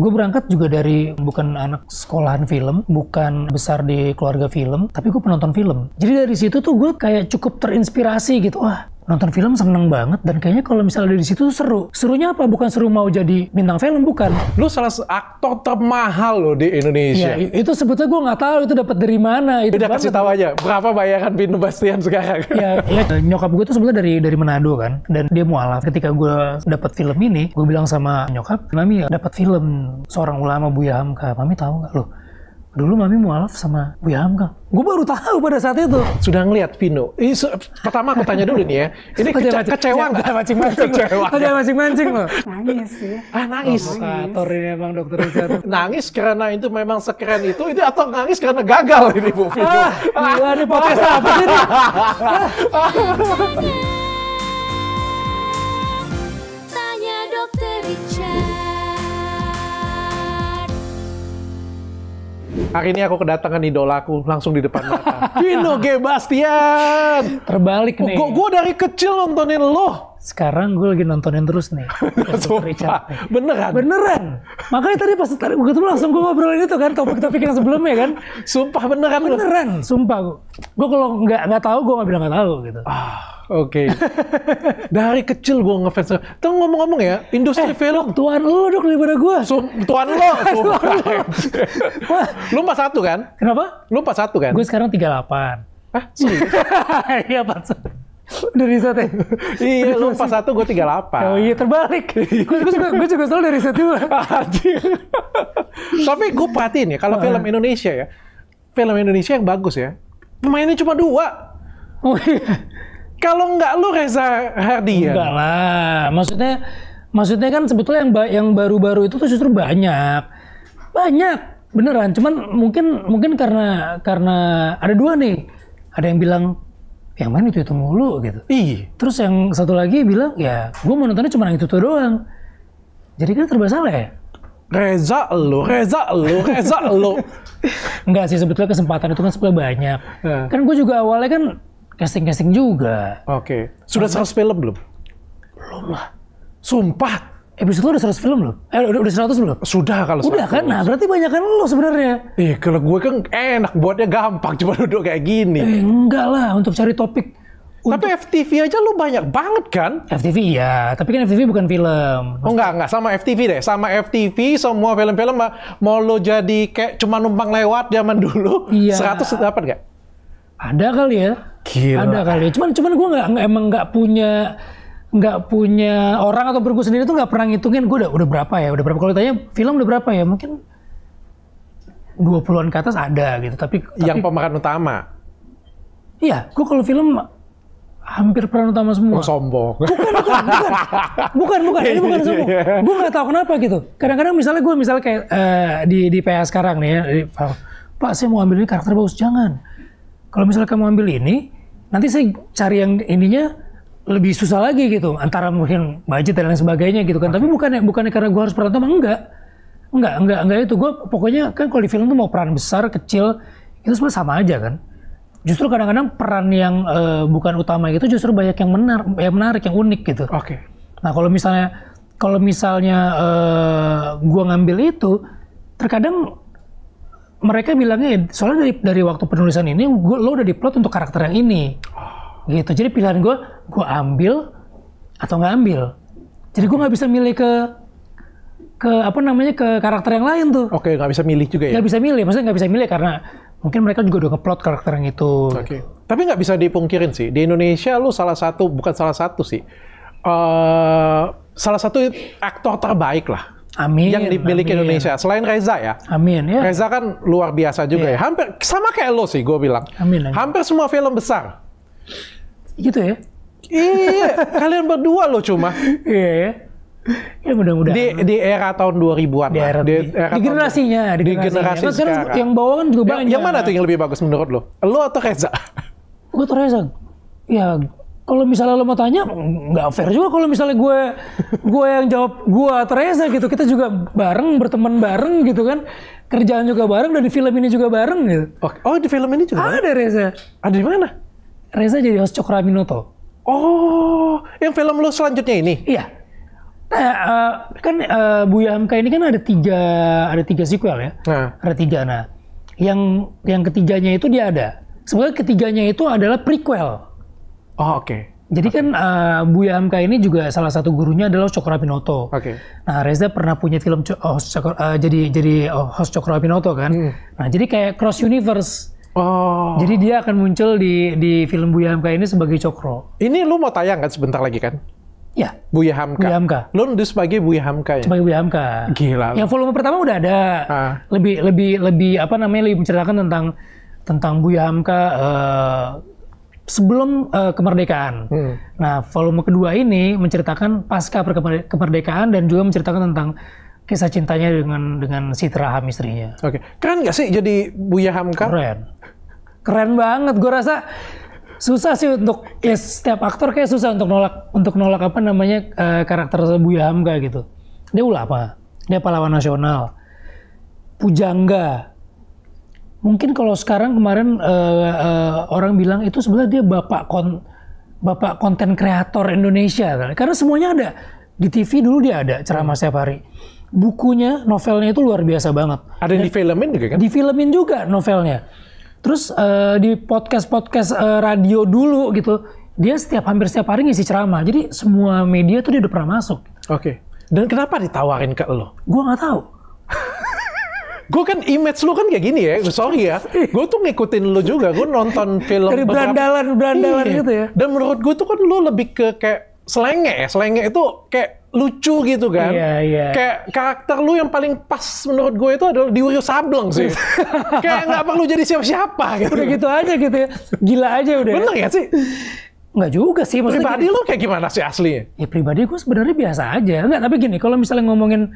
Gue berangkat juga dari bukan anak sekolahan film, bukan besar di keluarga film, tapi gue penonton film. Jadi dari situ tuh gue kayak cukup terinspirasi gitu. Wah, nonton film seneng banget dan kayaknya kalau misalnya di situ seru. Serunya apa? Bukan seru mau jadi bintang film, bukan. Lu salah aktor termahal loh di Indonesia. Ya, itu sebetulnya gue nggak tahu itu dapat dari mana. Itu Udah kasih tahu aja berapa bayaran Vino Bastian sekarang. Ya, ya nyokap gue tuh sebetulnya dari dari Manado kan dan dia mualaf. Ketika gue dapat film ini, gue bilang sama nyokap, mami ya, dapat film seorang ulama Buya Hamka. Mami tahu nggak loh? dulu mami mualaf sama Bu Hamka. Gue baru tahu pada saat itu. Sudah ngeliat Vino. Ini pertama aku tanya dulu nih ya. Ini kece mancing, kecewa nggak? mancing-mancing. Kecewa. mancing-mancing loh. Nangis sih. Ah nangis. Oh, nangis. Nah, Dokter dokter Nangis karena itu memang sekeren itu. itu atau nangis karena gagal ini Bu Vino. Ah, gila nih podcast apa sih ini? Tanya dokter Richard. Hari ini aku kedatangan idolaku langsung di depan mata. Vino G. Bastian. Terbalik oh, nih. Gue dari kecil nontonin lo. Sekarang gue lagi nontonin terus nih. Richard. Beneran? Beneran. Makanya tadi pas tadi gue ketemu langsung gue ngobrolin itu kan topik-topik yang sebelumnya kan. Sumpah beneran. Beneran. Sumpah gue. Gue kalau nggak nggak tahu gue nggak bilang nggak tahu gitu. Ah Oke. Okay. Dari kecil gue ngefans. Tuh ngomong-ngomong ya, industri eh, film. Tuan lu dong daripada gue. So, tuan lo. lu satu kan? Kenapa? Lu satu kan? Gue sekarang tiga delapan. Hah? Iya, pas Udah riset ya? iya, lu pas satu, gue 38. Oh iya, terbalik. Iya. gue juga, gua juga selalu dari riset Tapi gue perhatiin ya, kalau oh, film iya. Indonesia ya, film Indonesia yang bagus ya, pemainnya cuma dua. Oh iya. Kalau nggak lu Reza Hardian. Enggak lah. Maksudnya maksudnya kan sebetulnya yang yang baru-baru itu tuh justru banyak. Banyak. Beneran, cuman mungkin mungkin karena karena ada dua nih. Ada yang bilang yang mana itu itu mulu gitu. Iya. Terus yang satu lagi bilang ya gue mau nontonnya cuma yang itu tuh doang. Jadi kan terbiasa ya. Reza lo, Reza lo, Reza lo. Enggak sih sebetulnya kesempatan itu kan sebetulnya banyak. Ya. Kan gue juga awalnya kan casting-casting juga. Oke. Okay. Sudah seratus film belum? Belum lah. Sumpah. Episode lo udah seratus film belum? Eh udah, udah 100 belum? Sudah kalau sudah kan? Nah berarti banyak kan lo sebenarnya. eh, kalau gue kan enak buatnya gampang cuma duduk kayak gini. Eh, enggak lah untuk cari topik. Untuk... Tapi FTV aja lu banyak banget kan? FTV ya. tapi kan FTV bukan film. Maksudnya... Oh enggak, enggak sama FTV deh. Sama FTV semua film-film mau lo jadi kayak cuma numpang lewat zaman dulu. Iya. 100 dapat gak? Ada kali ya. Gila. Ada kali. Cuman cuman gue nggak emang nggak punya nggak punya orang atau gue sendiri tuh nggak pernah ngitungin gue udah udah berapa ya udah berapa kalau tanya film udah berapa ya mungkin 20-an ke atas ada gitu tapi yang tapi, pemakan utama iya gue kalau film hampir peran utama semua oh, sombong bukan bukan bukan bukan, bukan ini bukan sombong iya, iya. gue nggak tahu kenapa gitu kadang-kadang misalnya gue misalnya kayak uh, di di PA sekarang nih ya di, Pak saya mau ambil ini karakter bagus jangan kalau misalnya kamu ambil ini, nanti saya cari yang ininya lebih susah lagi gitu. Antara mungkin budget dan lain sebagainya gitu kan. Tapi bukan bukan karena gue harus peran enggak. Enggak, enggak, enggak itu. Gue pokoknya kan kalau di film tuh mau peran besar, kecil, itu semua sama aja kan. Justru kadang-kadang peran yang uh, bukan utama itu justru banyak yang menar yang menarik, yang unik gitu. Oke. Okay. Nah kalau misalnya kalau misalnya uh, eh, gue ngambil itu, terkadang mereka bilangnya soalnya dari dari waktu penulisan ini gua, lo udah diplot untuk karakter yang ini gitu jadi pilihan gue gue ambil atau nggak ambil jadi gue nggak bisa milih ke ke apa namanya ke karakter yang lain tuh oke okay, nggak bisa milih juga ya nggak bisa milih maksudnya nggak bisa milih karena mungkin mereka juga udah ngeplot karakter yang itu oke okay. tapi nggak bisa dipungkirin sih di Indonesia lo salah satu bukan salah satu sih uh, salah satu aktor terbaik lah Amin. Yang dimiliki amin. Indonesia. Selain Reza ya. Amin ya. Reza kan luar biasa juga ya. ya. Hampir sama kayak lo sih gue bilang. Amin. amin. Hampir semua film besar. Gitu ya. Iya, kalian berdua lo cuma. Iya ya. Ya mudah-mudahan. Di, di era tahun 2000-an. Di era, di, era di generasinya, di, di generasi sekarang. Yang bawah kan juga ya, banyak. Yang, yang mana tuh yang lebih bagus menurut lo? Lo atau Reza? Gue atau Reza. Ya, kalau misalnya lo mau tanya nggak fair juga kalau misalnya gue gue yang jawab gue Teresa gitu kita juga bareng berteman bareng gitu kan kerjaan juga bareng dan di film ini juga bareng gitu oh, oh di film ini juga ada Reza ada di mana Reza jadi host Cokra Minoto oh yang film lo selanjutnya ini iya Nah, uh, kan uh, Buya Hamka ini kan ada tiga ada tiga sequel ya, nah. ada tiga. Nah, yang yang ketiganya itu dia ada. Sebenarnya ketiganya itu adalah prequel. Oh oke. Okay. Jadi okay. kan uh, eh, Buya Hamka ini juga salah satu gurunya adalah Cokro Aminoto. Oke. Okay. Nah Reza pernah punya film oh, eh, Cokro, uh, eh, jadi jadi oh, host Cokro Aminoto kan. Hmm. Nah jadi kayak cross universe. Oh. Jadi dia akan muncul di di film Buya Hamka ini sebagai Cokro. Ini lu mau tayang kan sebentar lagi kan? Ya. Buya Hamka. Buya Hamka. Lu nulis sebagai Buya Hamka ya? Sebagai Buya Hamka. Gila. Yang volume pertama udah ada. Ah. Lebih lebih lebih apa namanya lebih menceritakan tentang tentang Buya Hamka uh, sebelum uh, kemerdekaan. Hmm. Nah, volume kedua ini menceritakan pasca kemerdekaan dan juga menceritakan tentang kisah cintanya dengan dengan Sitra Ham istrinya. Oke, okay. keren nggak sih jadi Buya Hamka? Keren, keren banget. Gue rasa susah sih untuk ya setiap aktor kayak susah untuk nolak untuk nolak apa namanya uh, karakter Buya Hamka gitu. Dia ulah apa? dia pahlawan nasional, pujangga, mungkin kalau sekarang kemarin uh, uh, orang bilang itu sebenarnya dia bapak kon bapak konten kreator Indonesia karena semuanya ada di TV dulu dia ada ceramah setiap hari bukunya novelnya itu luar biasa banget ada yang di filmin juga kan di filmin juga novelnya terus uh, di podcast podcast uh, radio dulu gitu dia setiap hampir setiap hari ngisi ceramah jadi semua media tuh dia udah pernah masuk oke okay. Dan kenapa ditawarin ke lo? Gua nggak tahu. gue kan image lu kan kayak gini ya, sorry ya. Gue tuh ngikutin lu juga, gue nonton film dari berandalan berandalan iya. gitu ya. Dan menurut gue tuh kan lu lebih ke kayak selenge ya, selenge itu kayak lucu gitu kan. Iya, iya. Kayak karakter lu yang paling pas menurut gue itu adalah di Sableng sih. kayak nggak perlu jadi siapa-siapa gitu. Udah gitu aja gitu ya. Gila aja udah. Ya. Bener ya sih? Nggak juga sih. Maksudnya pribadi gini, lu kayak gimana sih aslinya? Ya pribadi gue sebenarnya biasa aja. Nggak, tapi gini, kalau misalnya ngomongin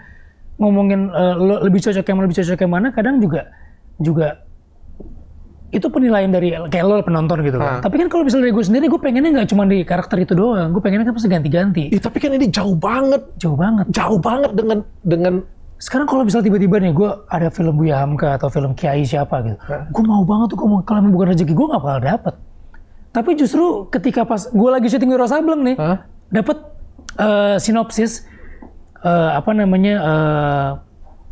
ngomongin uh, eh, lo lebih cocok yang mana lebih cocok yang mana kadang juga juga itu penilaian dari kayak lo penonton gitu kan. Hmm. Tapi kan kalau misalnya dari gue sendiri, gue pengennya nggak cuma di karakter itu doang. Gue pengennya kan pasti ganti-ganti. Ya, tapi kan ini jauh banget. Jauh banget. Jauh banget dengan dengan sekarang kalau misalnya tiba-tiba nih gue ada film Buya Hamka atau film Kiai siapa gitu, hmm. Ah. gue mau banget tuh ngomong kalau bukan rezeki gue nggak bakal dapet. Tapi justru ketika pas gue lagi syuting Wiro Sableng nih, hmm? dapet uh, sinopsis uh, apa namanya uh,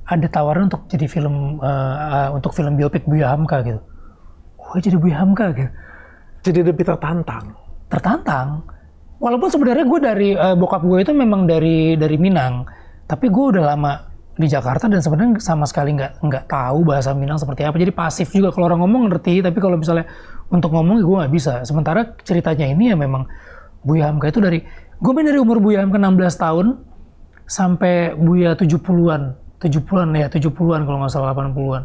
ada tawaran untuk jadi film uh, uh, untuk film biopik Buya Hamka gitu. Gue jadi Buya Hamka gitu. Jadi lebih tertantang. Tertantang. Walaupun sebenarnya gue dari uh, bokap gue itu memang dari dari Minang, tapi gue udah lama di Jakarta dan sebenarnya sama sekali nggak nggak tahu bahasa Minang seperti apa. Jadi pasif juga kalau orang ngomong ngerti, tapi kalau misalnya untuk ngomong gue nggak bisa. Sementara ceritanya ini ya memang Buya Hamka itu dari gue main dari umur Buya Hamka 16 tahun sampai Buya 70-an, 70-an ya, 70-an kalau nggak salah 80-an.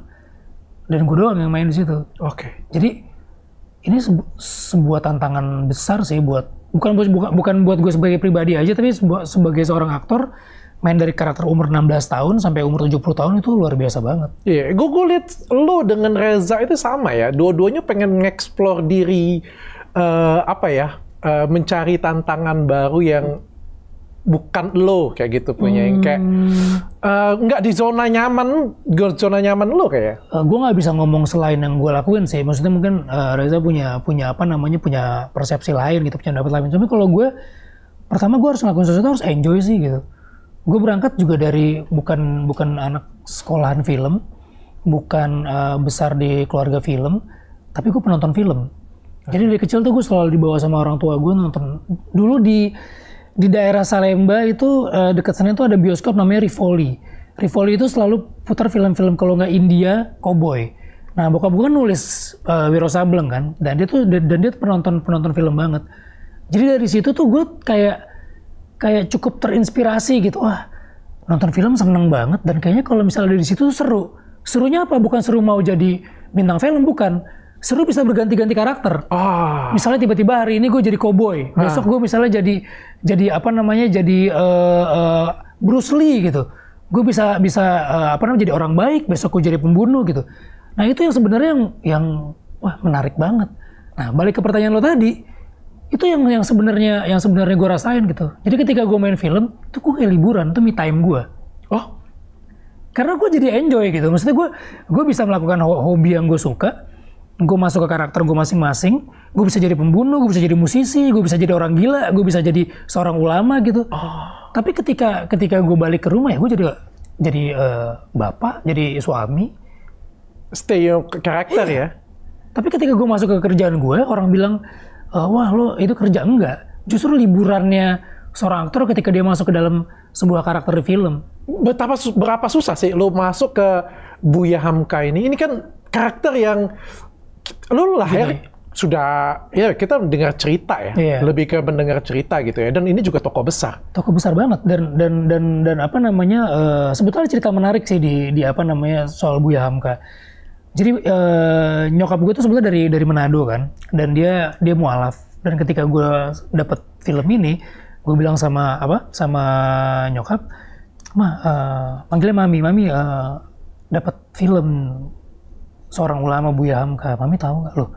Dan gue doang yang main di situ. Oke. Okay. Jadi ini sebu sebuah tantangan besar sih buat bukan bukan bukan buat gue sebagai pribadi aja tapi sebagai seorang aktor main dari karakter umur 16 tahun sampai umur 70 tahun itu luar biasa banget. Iya, yeah, gue, gue lo dengan Reza itu sama ya. Dua-duanya pengen ngeksplor diri uh, apa ya? Uh, mencari tantangan baru yang bukan lo kayak gitu punya hmm. yang kayak hmm. Eh, nggak uh, di zona nyaman zona nyaman lo kayak uh, eh, gue nggak bisa ngomong selain yang gue lakuin sih maksudnya mungkin uh, Reza punya punya apa namanya punya persepsi lain gitu punya dapat lain tapi kalau gue pertama gue harus ngelakuin sesuatu harus enjoy sih gitu gue berangkat juga dari bukan bukan anak sekolahan film bukan uh, besar di keluarga film tapi gue penonton film jadi dari kecil tuh gue selalu dibawa sama orang tua gue nonton dulu di di daerah Salemba itu uh, dekat sana itu ada bioskop namanya Rivoli. Rivoli itu selalu putar film-film kalau nggak India, cowboy. Nah, bokap bukan nulis uh, Wiro Sableng kan, dan dia tuh dan dia penonton penonton film banget. Jadi dari situ tuh gue kayak kayak cukup terinspirasi gitu. Wah, nonton film seneng banget dan kayaknya kalau misalnya dari situ tuh seru. Serunya apa? Bukan seru mau jadi bintang film bukan, seru bisa berganti-ganti karakter. Ah. Misalnya tiba-tiba hari ini gue jadi cowboy, ah. besok gue misalnya jadi jadi apa namanya jadi uh, uh, Bruce Lee gitu. Gue bisa bisa uh, apa namanya jadi orang baik, besok gue jadi pembunuh gitu. Nah itu yang sebenarnya yang yang wah menarik banget. Nah balik ke pertanyaan lo tadi, itu yang yang sebenarnya yang sebenarnya gue rasain gitu. Jadi ketika gue main film, itu gue kayak liburan, itu me time gue. Oh, karena gue jadi enjoy gitu. Maksudnya gue gue bisa melakukan hobi yang gue suka gue masuk ke karakter gue masing-masing, gue bisa jadi pembunuh, gue bisa jadi musisi, gue bisa jadi orang gila, gue bisa jadi seorang ulama gitu. Oh. Tapi ketika ketika gue balik ke rumah ya gue jadi jadi uh, bapak, jadi suami. Stay your karakter iya. ya. Tapi ketika gue masuk ke kerjaan gue, orang bilang, eh, wah lo itu kerja enggak. Justru liburannya seorang aktor ketika dia masuk ke dalam sebuah karakter di film. Betapa berapa susah sih lo masuk ke Buya Hamka ini? Ini kan karakter yang lu lah ya sudah ya kita dengar cerita ya iya. lebih ke mendengar cerita gitu ya dan ini juga toko besar toko besar banget dan dan dan dan apa namanya uh, sebetulnya cerita menarik sih di di apa namanya soal Buya Hamka jadi uh, nyokap gue itu sebenarnya dari dari Manado kan dan dia dia mualaf dan ketika gue dapet film ini gue bilang sama apa sama nyokap mah eh, uh, panggilnya mami mami uh, dapat film seorang ulama Buya Hamka. Mami tahu nggak loh?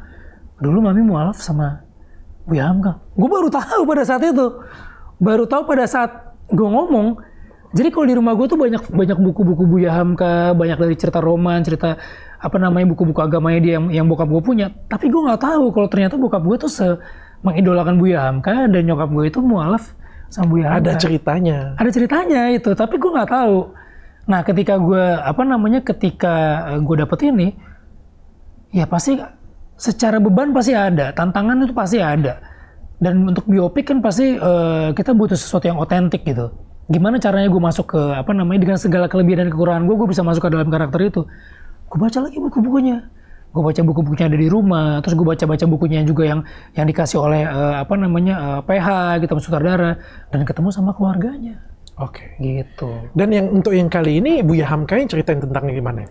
Dulu Mami mualaf sama Buya Hamka. Gue baru tahu pada saat itu. Baru tahu pada saat gue ngomong. Jadi kalau di rumah gue tuh banyak banyak buku-buku Buya Hamka, banyak dari cerita roman, cerita apa namanya buku-buku agamanya dia yang, yang bokap gue punya. Tapi gue nggak tahu kalau ternyata bokap gue tuh se mengidolakan Buya Hamka dan nyokap gue itu mualaf sama Buya Hamka. Ada ceritanya. Ada ceritanya itu, tapi gue nggak tahu. Nah, ketika gue apa namanya ketika eh, gue dapet ini, ya pasti secara beban pasti ada, tantangan itu pasti ada. Dan untuk biopik kan pasti uh, kita butuh sesuatu yang otentik gitu. Gimana caranya gue masuk ke apa namanya dengan segala kelebihan dan kekurangan gue, gue bisa masuk ke dalam karakter itu. Gue baca lagi buku-bukunya. Gue baca buku-bukunya ada di rumah, terus gue baca-baca bukunya juga yang yang dikasih oleh uh, apa namanya uh, eh, PH gitu sama sutradara dan ketemu sama keluarganya. Oke. Okay. Gitu. Dan yang untuk yang kali ini Buya Hamka yang ceritain tentang gimana?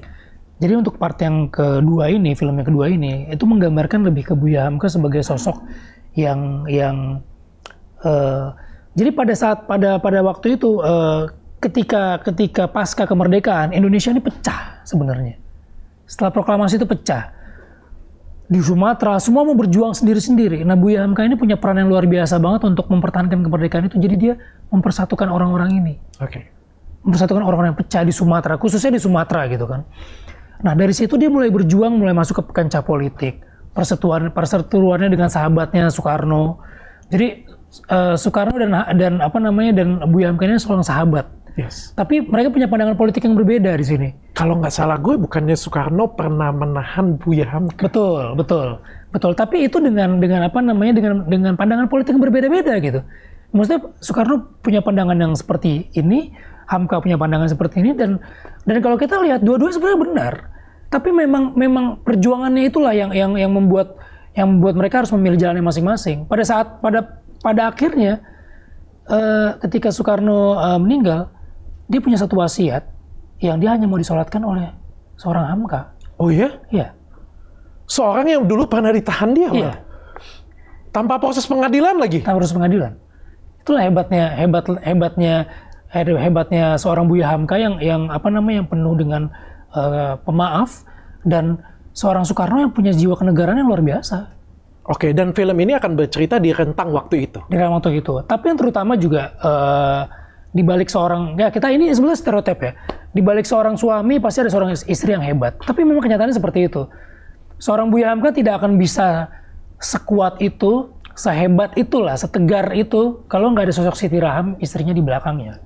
Jadi untuk part yang kedua ini, film yang kedua ini, itu menggambarkan lebih ke Buya Hamka sebagai sosok yang yang uh, jadi pada saat pada pada waktu itu uh, ketika ketika pasca kemerdekaan Indonesia ini pecah sebenarnya. Setelah proklamasi itu pecah di Sumatera semua mau berjuang sendiri-sendiri. Nah Buya Hamka ini punya peran yang luar biasa banget untuk mempertahankan kemerdekaan itu. Jadi dia mempersatukan orang-orang ini. Okay. Mempersatukan orang-orang yang pecah di Sumatera, khususnya di Sumatera gitu kan Nah dari situ dia mulai berjuang, mulai masuk ke kancah politik. Persetuan perseteruannya dengan sahabatnya Soekarno. Jadi uh, Soekarno dan dan apa namanya dan Buya Hamka ini seorang sahabat. Yes. Tapi mereka punya pandangan politik yang berbeda di sini. Kalau nggak salah gue, bukannya Soekarno pernah menahan Buya Hamka? Betul, betul, betul. Tapi itu dengan dengan apa namanya dengan dengan pandangan politik yang berbeda-beda gitu maksudnya Soekarno punya pandangan yang seperti ini, Hamka punya pandangan seperti ini dan dan kalau kita lihat dua duanya sebenarnya benar. Tapi memang memang perjuangannya itulah yang yang yang membuat yang membuat mereka harus memilih jalannya masing-masing. Pada saat pada pada akhirnya uh, ketika Soekarno uh, meninggal, dia punya satu wasiat yang dia hanya mau disolatkan oleh seorang Hamka. Oh iya? Iya. Seorang yang dulu pernah ditahan dia, iya. Tanpa proses pengadilan lagi? Tanpa proses pengadilan itulah hebatnya hebat hebatnya eh, hebatnya seorang Buya Hamka yang yang apa namanya yang penuh dengan uh, pemaaf dan seorang Soekarno yang punya jiwa kenegaraan yang luar biasa. Oke, dan film ini akan bercerita di rentang waktu itu. Di rentang waktu itu. Tapi yang terutama juga uh, di balik seorang ya kita ini sebenarnya stereotip ya. Di balik seorang suami pasti ada seorang istri yang hebat. Tapi memang kenyataannya seperti itu. Seorang Buya Hamka tidak akan bisa sekuat itu sehebat itulah, setegar itu kalau nggak ada sosok Siti Raham istrinya di belakangnya.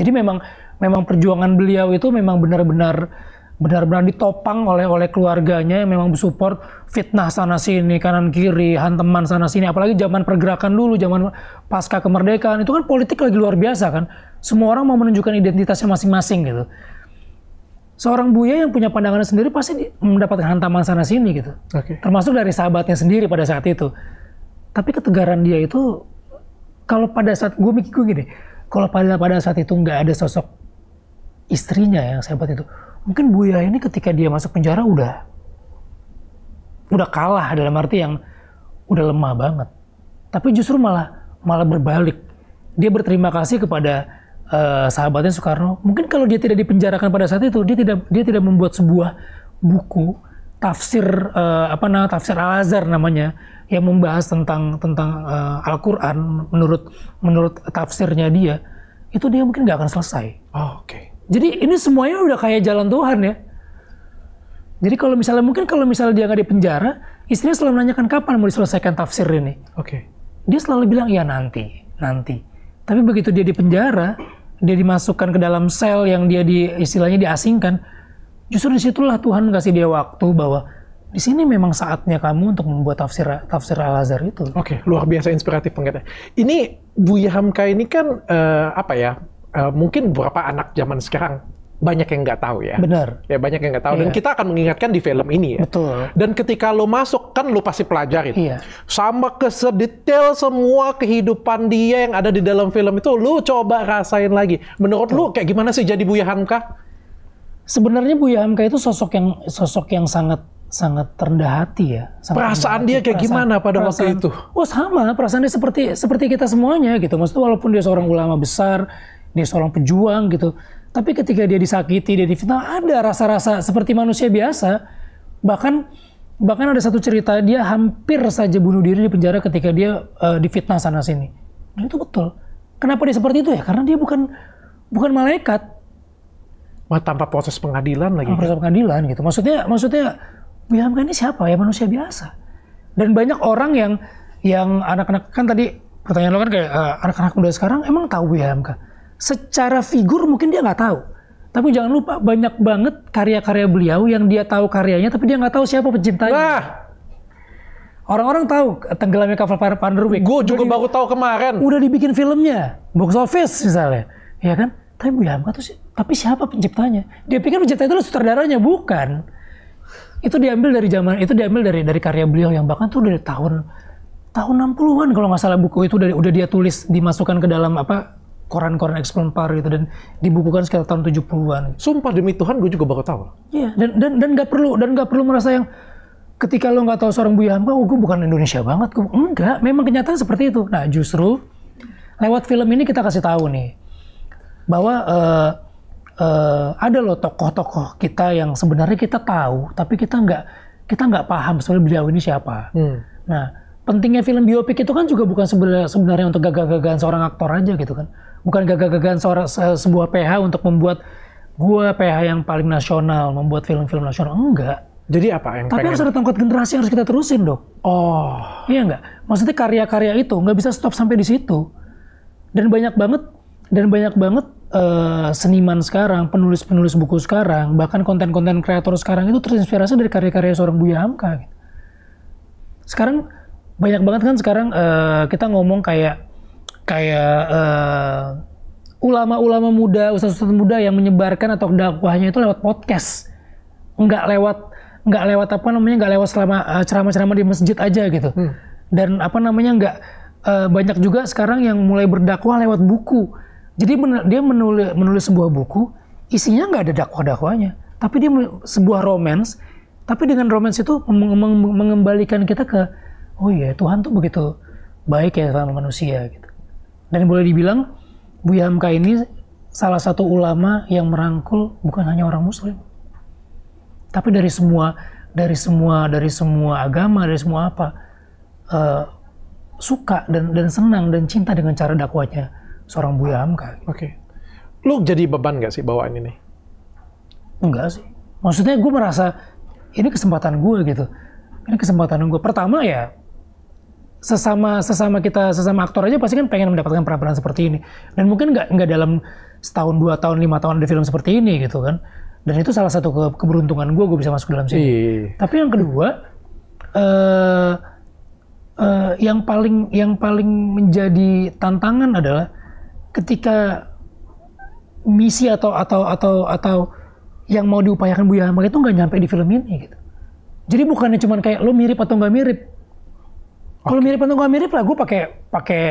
Jadi memang memang perjuangan beliau itu memang benar-benar benar-benar ditopang oleh oleh keluarganya yang memang bersupport fitnah sana sini kanan kiri hanteman sana sini apalagi zaman pergerakan dulu zaman pasca kemerdekaan itu kan politik lagi luar biasa kan semua orang mau menunjukkan identitasnya masing-masing gitu seorang Buya yang punya pandangan sendiri pasti mendapatkan hantaman sana sini gitu okay. termasuk dari sahabatnya sendiri pada saat itu tapi ketegaran dia itu kalau pada saat gue mikir gue gini kalau pada pada saat itu nggak ada sosok istrinya yang sempat itu mungkin Buya ini ketika dia masuk penjara udah udah kalah dalam arti yang udah lemah banget tapi justru malah malah berbalik dia berterima kasih kepada uh, sahabatnya Soekarno mungkin kalau dia tidak dipenjarakan pada saat itu dia tidak dia tidak membuat sebuah buku tafsir uh, apa namanya tafsir Al Azhar namanya yang membahas tentang tentang uh, Al-Qur'an menurut menurut tafsirnya dia, itu dia mungkin nggak akan selesai. Oh, oke. Okay. Jadi ini semuanya udah kayak jalan Tuhan ya. Jadi kalau misalnya mungkin kalau misalnya dia nggak di penjara, istrinya selalu menanyakan kapan mau diselesaikan tafsir ini. Oke. Okay. Dia selalu bilang ya nanti, nanti. Tapi begitu dia di penjara, dia dimasukkan ke dalam sel yang dia di istilahnya diasingkan, justru disitulah Tuhan kasih dia waktu bahwa di sini memang saatnya kamu untuk membuat tafsir tafsir Al Azhar itu. Oke, okay, luar biasa inspiratif pengen. Ini Buya Hamka ini kan uh, apa ya? Uh, mungkin beberapa anak zaman sekarang banyak yang nggak tahu ya. Benar. Ya banyak yang nggak tahu. Iya. Dan kita akan mengingatkan di film ini ya. Betul. Dan ketika lo masuk kan lo pasti pelajarin. Iya. Sama ke sedetail semua kehidupan dia yang ada di dalam film itu lo coba rasain lagi. Menurut lo kayak gimana sih jadi Buya Hamka? Sebenarnya Buya Hamka itu sosok yang sosok yang sangat sangat rendah hati ya. Sangat perasaan dia hati. kayak perasaan, gimana pada perasaan, waktu itu? Oh sama, perasaan dia seperti seperti kita semuanya gitu. Maksudnya walaupun dia seorang ulama besar, dia seorang pejuang gitu. Tapi ketika dia disakiti, dia difitnah, ada rasa-rasa seperti manusia biasa. Bahkan bahkan ada satu cerita dia hampir saja bunuh diri di penjara ketika dia uh, difitnah sana sini. Dan itu betul. Kenapa dia seperti itu ya? Karena dia bukan bukan malaikat. Wah, tanpa proses pengadilan lagi. Tanpa proses pengadilan gitu. Maksudnya maksudnya William ini siapa ya manusia biasa. Dan banyak orang yang yang anak-anak kan tadi pertanyaan lo kan kayak anak eh, anak-anak muda sekarang emang tahu William Kane. Secara figur mungkin dia nggak tahu. Tapi jangan lupa banyak banget karya-karya beliau yang dia tahu karyanya tapi dia nggak tahu siapa penciptanya. Nah. Orang-orang tahu tenggelamnya kapal Panderwick. Gue juga baru tahu kemarin. Udah dibikin filmnya, box office misalnya, ya kan? Tapi William tuh tapi siapa penciptanya? Dia pikir penciptanya itu sutradaranya bukan itu diambil dari zaman itu diambil dari dari karya beliau yang bahkan tuh dari tahun tahun 60-an kalau nggak salah buku itu dari udah dia tulis dimasukkan ke dalam apa koran-koran eksemplar gitu dan dibukukan sekitar tahun 70-an. Sumpah demi Tuhan gue juga bakal tahu. Iya, yeah, dan dan dan nggak perlu dan nggak perlu merasa yang ketika lo nggak tahu seorang Buya Hamka, oh, gue bukan Indonesia banget. Gue, enggak, memang kenyataan seperti itu. Nah, justru lewat film ini kita kasih tahu nih bahwa uh, uh, ada loh tokoh-tokoh kita yang sebenarnya kita tahu tapi kita nggak kita nggak paham sebenarnya beliau ini siapa. Hmm. Nah pentingnya film biopik itu kan juga bukan sebenarnya untuk gagah-gagahan seorang aktor aja gitu kan. Bukan gagah-gagahan seorang se sebuah PH untuk membuat gua PH yang paling nasional membuat film-film nasional enggak. Jadi apa yang Tapi pengen? harus ada tongkat generasi yang harus kita terusin dok. Oh. Iya enggak. Maksudnya karya-karya itu nggak bisa stop sampai di situ. Dan banyak banget dan banyak banget Eh, seniman sekarang, penulis-penulis buku sekarang, bahkan konten-konten kreator sekarang itu terinspirasi dari karya-karya seorang Buya Hamka. Gitu. Sekarang banyak banget kan sekarang uh, kita ngomong kayak kayak uh, ulama-ulama muda, ustadz-ustadz muda yang menyebarkan atau dakwahnya itu lewat podcast, nggak lewat nggak lewat apa namanya nggak lewat selama uh, ceramah-ceramah di masjid aja gitu. Hmm. Dan apa namanya nggak uh, banyak juga sekarang yang mulai berdakwah lewat buku jadi dia menulis, menulis sebuah buku, isinya nggak ada dakwah-dakwahnya, tapi dia sebuah romans, tapi dengan romans itu mengembalikan kita ke oh iya Tuhan tuh begitu baik ya sama manusia gitu. Dan boleh dibilang Buya Hamka ini salah satu ulama yang merangkul bukan hanya orang muslim, tapi dari semua dari semua dari semua agama dari semua apa uh, suka dan dan senang dan cinta dengan cara dakwahnya seorang Buya Hamka. Oke. Okay. Lu jadi beban gak sih bawaan ini? Enggak sih. Maksudnya gue merasa ini kesempatan gue gitu. Ini kesempatan gue. Pertama ya sesama sesama kita sesama aktor aja pasti kan pengen mendapatkan peran-peran seperti ini. Dan mungkin nggak nggak dalam setahun dua tahun lima tahun ada film seperti ini gitu kan. Dan itu salah satu ke keberuntungan gue gue bisa masuk dalam sini. Iyi. Tapi yang kedua uh, uh, yang paling yang paling menjadi tantangan adalah ketika misi atau atau atau atau yang mau diupayakan Buya Hamka itu nggak nyampe di film ini gitu. Jadi bukannya cuma kayak lo mirip atau nggak mirip. Kalau mirip atau nggak mirip lah, gue pakai pakai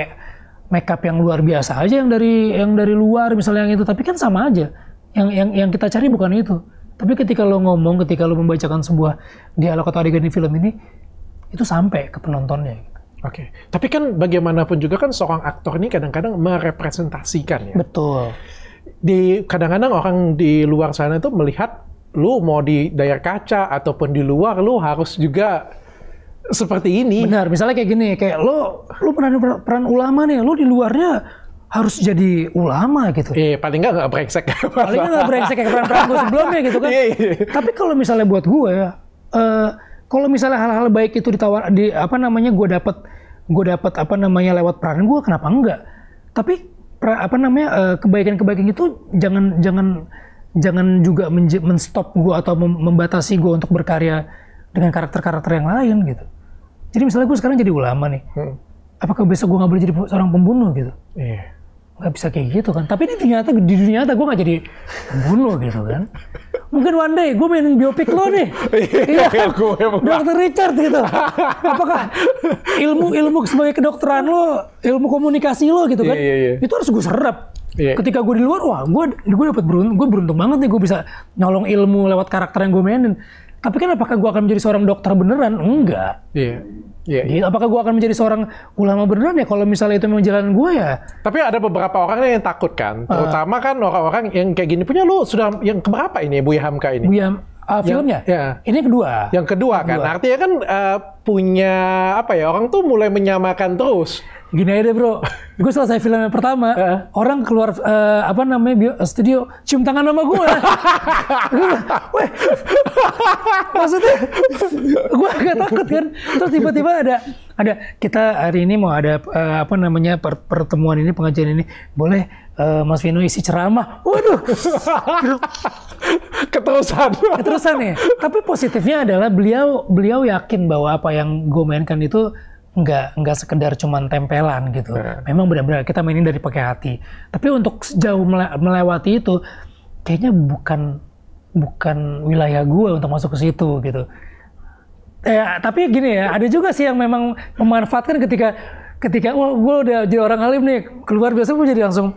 makeup yang luar biasa aja yang dari yang dari luar misalnya yang itu, tapi kan sama aja. Yang yang yang kita cari bukan itu. Tapi ketika lo ngomong, ketika lo membacakan sebuah dialog atau adegan di film ini, itu sampai ke penontonnya. Gitu. Oke, okay. tapi kan bagaimanapun juga kan seorang aktor ini kadang-kadang merepresentasikan ya. Betul. Di kadang-kadang orang di luar sana itu melihat lu mau di layar kaca ataupun di luar lu harus juga seperti ini. Benar, misalnya kayak gini, kayak lu lu peran peran ulama nih, lu di luarnya harus jadi ulama gitu. Iya, paling nggak nggak brengsek. Paling nggak brengsek kayak peran-peran gue sebelumnya gitu kan. Iya, iya. Tapi kalau misalnya buat gue ya, uh, kalau misalnya hal-hal baik itu ditawar di apa namanya gue dapat gue dapat apa namanya lewat peran gue kenapa enggak tapi pra, apa namanya eh, kebaikan-kebaikan itu jangan jangan jangan juga menstop gue atau membatasi gue untuk berkarya dengan karakter-karakter yang lain gitu. Jadi misalnya gue sekarang jadi ulama nih, hmm. apakah besok gue nggak boleh jadi seorang pembunuh gitu? Yeah nggak bisa kayak gitu kan tapi ini ternyata di dunia nyata gue nggak jadi bunuh gitu kan mungkin one day gue mainin biopik lo nih iya, iya. iya dokter Richard gitu apakah ilmu ilmu sebagai kedokteran lo ilmu komunikasi lo gitu kan yeah, yeah, yeah. itu harus gue serap Yeah. Ketika gue di luar, wah gue gue dapat beruntung, gue beruntung banget nih gue bisa nyolong ilmu lewat karakter yang gue mainin. Tapi kan apakah gue akan menjadi seorang dokter beneran? Enggak. Yeah. Yeah, yeah. Apakah gue akan menjadi seorang ulama beneran ya kalau misalnya itu memang jalan gue ya? Tapi ada beberapa orang yang takut kan, ah. terutama uh. kan orang-orang yang kayak gini punya lu sudah yang keberapa ini Buya Hamka ini? Buya Uh, filmnya. Yang, ya. Ini kedua. Yang kedua, kan. kedua. kan. Artinya kan uh, punya apa ya? Orang tuh mulai menyamakan terus. Gini aja deh bro, gue selesai film yang pertama, uh. orang keluar uh, apa namanya bio, studio cium tangan sama gue. Weh, maksudnya gue agak takut kan. Terus tiba-tiba ada ada kita hari ini mau ada uh, apa namanya pertemuan ini pengajian ini boleh uh, Mas Vino isi ceramah. Waduh. Keterusan. Keterusan ya. Tapi positifnya adalah beliau beliau yakin bahwa apa yang gue mainkan itu nggak nggak sekedar cuman tempelan gitu. Hmm. Memang benar-benar kita mainin dari pakai hati. Tapi untuk sejauh mele melewati itu kayaknya bukan bukan wilayah gue untuk masuk ke situ gitu. Eh, tapi gini ya, ada juga sih yang memang memanfaatkan ketika ketika wah gue udah jadi orang alim nih keluar biasa gue jadi langsung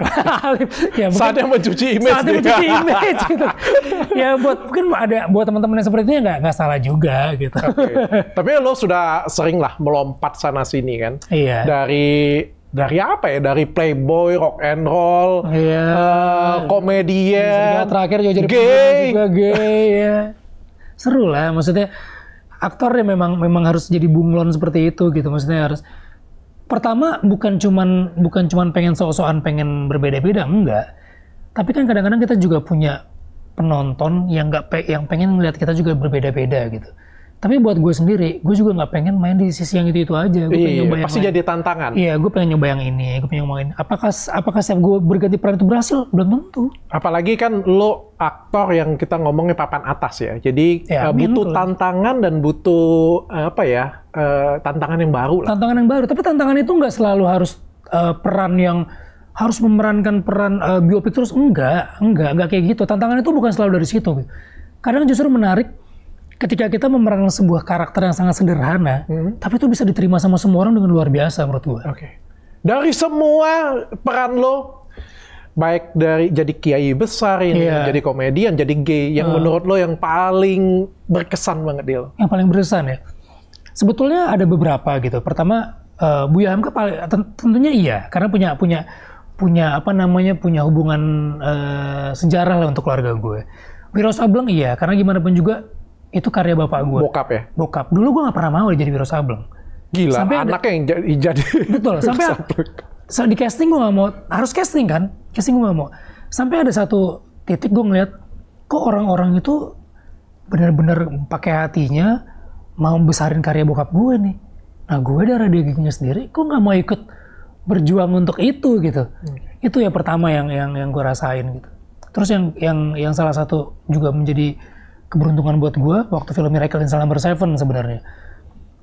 Alif. ya, mungkin, saatnya mencuci image. Saatnya mencuci image gitu. ya buat mungkin ada buat teman-teman yang seperti itu ya nggak nggak salah juga gitu. Okay. Tapi lo sudah sering lah melompat sana sini kan. Iya. Dari dari apa ya dari playboy rock and roll iya. uh, komedian terakhir juga jadi gay juga gay ya seru lah maksudnya aktor ya memang memang harus jadi bunglon seperti itu gitu maksudnya harus pertama bukan cuman bukan cuman pengen sok-sokan pengen berbeda-beda enggak tapi kan kadang-kadang kita juga punya penonton yang nggak pe yang pengen ngeliat kita juga berbeda-beda gitu tapi buat gue sendiri gue juga nggak pengen main di sisi yang itu itu aja gue pengen iya, nyoba pasti jadi tantangan iya gue pengen nyoba yang ini gue pengen main apakah apakah setiap gue berganti peran itu berhasil belum tentu apalagi kan lo aktor yang kita ngomongnya papan atas ya jadi ya, uh, butuh tantangan dan butuh eh, apa ya uh, tantangan yang baru lah. Tantangan yang baru, tapi tantangan itu nggak selalu harus uh, peran yang harus memerankan peran uh, biopik terus enggak, enggak, enggak kayak gitu. Tantangan itu bukan selalu dari situ. Kadang justru menarik ketika kita memerankan sebuah karakter yang sangat sederhana, hmm. tapi itu bisa diterima sama semua orang dengan luar biasa menurut gue. Oke. Okay. Dari semua peran lo, baik dari jadi kiai besar ini, yeah. jadi komedian, jadi gay, yang uh. menurut lo yang paling berkesan banget dia Yang paling berkesan ya? Sebetulnya ada beberapa gitu. Pertama uh, eh, Buya Hamka paling, tentunya iya karena punya punya punya apa namanya punya hubungan uh, sejarah lah untuk keluarga gue. Wiro Sableng iya karena gimana pun juga itu karya bapak gue. Bokap ya? Bokap. Dulu gue nggak pernah mau jadi Wiro Sableng. Gila, sampai anaknya ada, yang jadi Betul, sampai so, di casting gue gak mau, harus casting kan? Casting gue gak mau. Sampai ada satu titik gue ngeliat, kok orang-orang itu benar-benar pakai hatinya, mau besarin karya bokap gue nih. Nah gue darah dagingnya sendiri, kok nggak mau ikut berjuang untuk itu gitu. Hmm. Itu ya pertama yang yang yang gue rasain gitu. Terus yang yang yang salah satu juga menjadi keberuntungan buat gue waktu film Miracle in Cell Number Seven sebenarnya.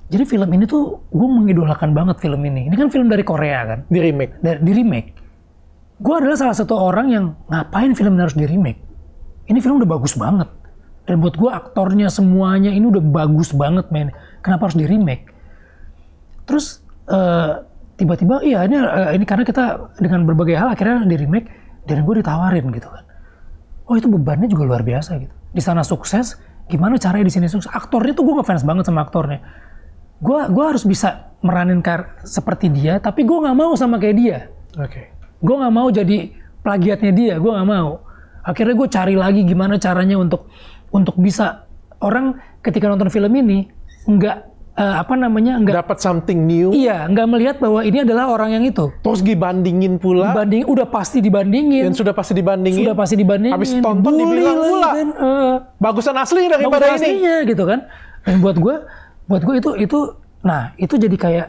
Jadi film ini tuh gue mengidolakan banget film ini. Ini kan film dari Korea kan? Di remake. Dari, di remake. Gue adalah salah satu orang yang ngapain film ini harus di remake. Ini film udah bagus banget. Dan buat gue aktornya semuanya ini udah bagus banget men. Kenapa harus di remake? Terus tiba eh, tiba-tiba iya ini uh, ini karena kita dengan berbagai hal akhirnya di remake dan gue ditawarin gitu kan. Oh itu bebannya juga luar biasa gitu. Di sana sukses, gimana caranya di sini sukses? Aktornya tuh gue ngefans banget sama aktornya. Gue gua harus bisa meranin kar seperti dia, tapi gue nggak mau sama kayak dia. Oke. Okay. Gue nggak mau jadi plagiatnya dia, gue nggak mau. Akhirnya gue cari lagi gimana caranya untuk untuk bisa orang ketika nonton film ini nggak uh, apa namanya nggak dapat something new. Iya, nggak melihat bahwa ini adalah orang yang itu. Terus dibandingin pula. Dibanding, udah pasti dibandingin. Dan sudah pasti dibandingin. Sudah pasti dibandingin. Habis tonton dibilang pula. Dan, uh, eh. bagusan asli daripada bagusan ini. aslinya gitu kan. Dan buat gue, buat gue itu itu, nah itu jadi kayak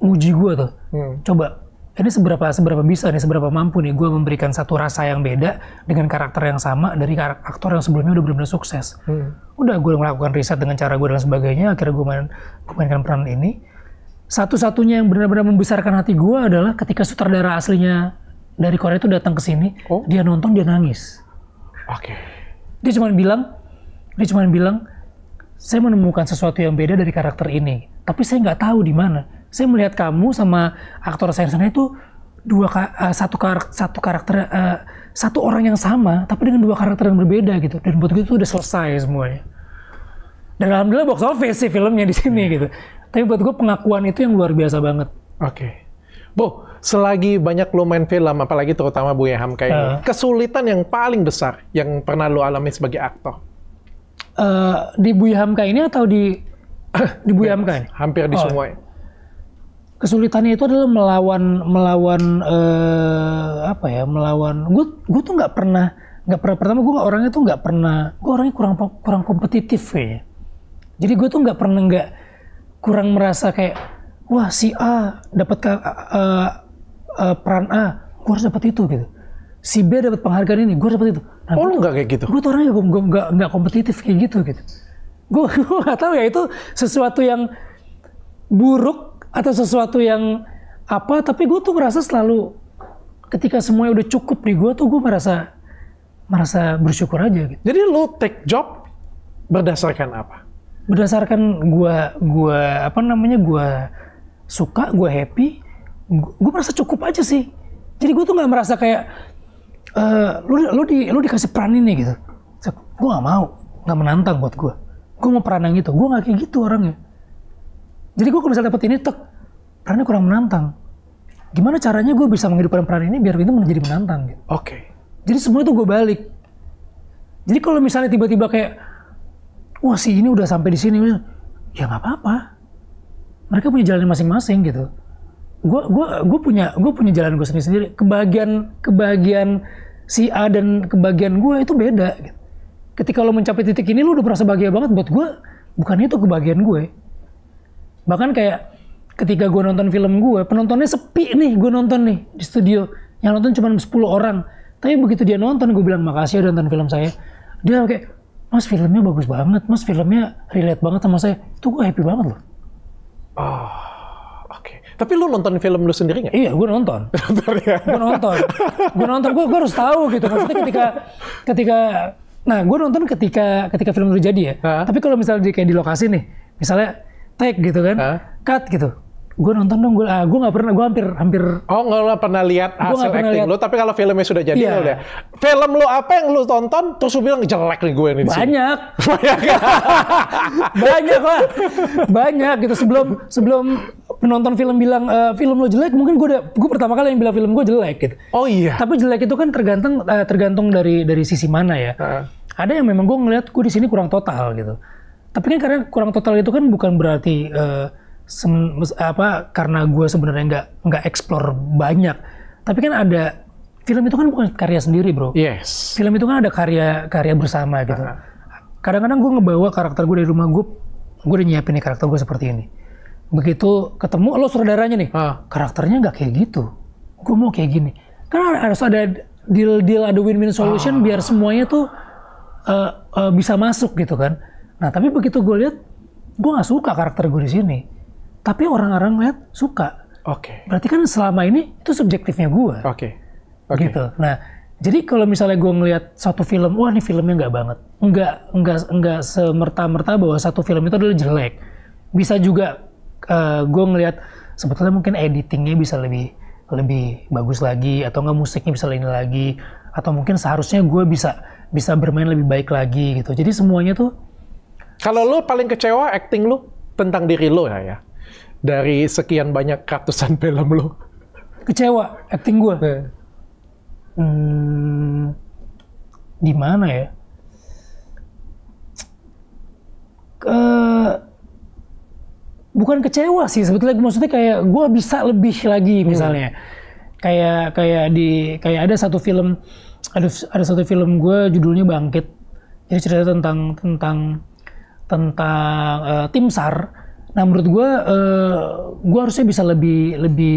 nguji gue tuh. Hmm. Coba ini seberapa seberapa bisa nih seberapa mampu nih gue memberikan satu rasa yang beda dengan karakter yang sama dari aktor yang sebelumnya udah benar-benar sukses hmm. udah gue melakukan riset dengan cara gue dan sebagainya akhirnya gue main mainkan peran ini satu-satunya yang benar-benar membesarkan hati gue adalah ketika sutradara aslinya dari Korea itu datang ke sini oh. dia nonton dia nangis oke okay. dia cuma bilang dia cuma bilang saya menemukan sesuatu yang beda dari karakter ini tapi saya nggak tahu di mana saya melihat kamu sama aktor saya sana itu dua uh, satu karakter satu karakter uh, satu orang yang sama tapi dengan dua karakter yang berbeda gitu dan buat gue itu udah selesai semuanya dan alhamdulillah box office sih filmnya di sini gitu tapi buat gue pengakuan itu yang luar biasa banget oke okay. bu selagi banyak lo main film apalagi terutama bu Hamka ini uh. Ah. kesulitan yang paling besar yang pernah lo alami sebagai aktor uh, di Buya Hamka ini atau di di Buya Hamka ini? hampir di oh. semua ya kesulitannya itu adalah melawan melawan uh, apa ya melawan gue gue tuh nggak pernah nggak pernah pertama gue orangnya tuh nggak pernah gue orangnya kurang kurang kompetitif kayaknya jadi gue tuh nggak pernah nggak kurang merasa kayak wah si A dapat uh, uh, peran A gue harus dapat itu gitu si B dapat penghargaan ini gue dapat itu nah, oh lu nggak kayak gitu gue tuh orangnya gue nggak kompetitif kayak gitu gitu gue gue nggak tahu ya itu sesuatu yang buruk atau sesuatu yang apa tapi gue tuh merasa selalu ketika semuanya udah cukup di gue tuh gue merasa merasa bersyukur aja gitu. Jadi lo take job berdasarkan apa? Berdasarkan gue gue apa namanya gue suka gue happy gue merasa cukup aja sih. Jadi gue tuh nggak merasa kayak uh, eh, lo lo di lo dikasih peran ini gitu. Gue nggak mau nggak menantang buat gue. Gue mau peran yang itu. Gue nggak kayak gitu orangnya. Jadi gue kalau misalnya dapat ini, tek, perannya kurang menantang. Gimana caranya gue bisa menghidupkan peran ini biar itu menjadi menantang? Gitu. Oke. Okay. Jadi semua itu gue balik. Jadi kalau misalnya tiba-tiba kayak, wah si ini udah sampai di sini, gitu, ya nggak apa-apa. Mereka punya jalan masing-masing gitu. Gue gua, gua punya gue punya jalan gue sendiri-sendiri. Kebahagiaan kebahagiaan si A dan kebahagiaan gue itu beda. Gitu. Ketika lo mencapai titik ini, lo udah merasa bahagia banget. Buat gue, bukan itu kebahagiaan gue bahkan kayak ketika gue nonton film gue penontonnya sepi nih gue nonton nih di studio yang nonton cuma 10 orang tapi begitu dia nonton gue bilang makasih ya udah nonton film saya dia kayak mas filmnya bagus banget mas filmnya relate banget sama saya itu gue happy banget loh oh oke okay. tapi lu nonton film lu sendiri nggak iya gue nonton gue nonton ya? gue nonton gue harus tahu gitu maksudnya ketika ketika nah gue nonton ketika ketika film itu jadi ya ha? tapi kalau misalnya di, kayak di lokasi nih misalnya tag gitu kan, huh? cut gitu. Gue nonton dong, gue ah, gue nggak pernah, gue hampir hampir. Oh gak pernah lihat hasil pernah acting lo, tapi kalau filmnya sudah jadi yeah. lo udah. Film lo apa yang lo tonton terus lo bilang jelek nih gue ini. Banyak, banyak, banyak lah, banyak gitu sebelum sebelum penonton film bilang e, film lo jelek, mungkin gue udah gue pertama kali yang bilang film gue jelek gitu. Oh iya. Tapi jelek itu kan tergantung uh, tergantung dari dari sisi mana ya. Uh. Ada yang memang gue ngeliat gue di sini kurang total gitu. Tapi kan karena kurang total itu kan bukan berarti uh, sem apa karena gue sebenarnya nggak nggak explore banyak. Tapi kan ada film itu kan bukan karya sendiri bro. Yes. Film itu kan ada karya karya bersama gitu. Kadang-kadang gue ngebawa karakter gue dari rumah gue, gue udah nyiapin nih karakter gue seperti ini. Begitu ketemu lo saudaranya nih, karakternya nggak kayak gitu. Gue mau kayak gini. Karena harus ada deal deal ada win-win solution ah. biar semuanya tuh uh, uh, bisa masuk gitu kan. Nah, tapi begitu gue lihat, gue nggak suka karakter gue di sini. Tapi orang-orang lihat suka. Oke. Okay. Berarti kan selama ini itu subjektifnya gue. Oke. Okay. Okay. Gitu. Nah, jadi kalau misalnya gue ngelihat satu film, wah ini filmnya nggak banget. Nggak, nggak, nggak semerta-merta bahwa satu film itu adalah jelek. Bisa juga uh, eh, gue ngelihat sebetulnya mungkin editingnya bisa lebih lebih bagus lagi atau nggak musiknya bisa lain lagi atau mungkin seharusnya gue bisa bisa bermain lebih baik lagi gitu jadi semuanya tuh kalau lo paling kecewa acting lo tentang diri lo ya ya. Dari sekian banyak ratusan film lo. Kecewa acting gue. Eh. Hmm, di mana ya? Ke bukan kecewa sih sebetulnya maksudnya kayak gue bisa lebih lagi hmm. misalnya. Hmm. Kayak kayak di kayak ada satu film ada ada satu film gue judulnya Bangkit. Jadi cerita tentang tentang tentang uh, tim sar. Nah menurut gue, uh, gue harusnya bisa lebih lebih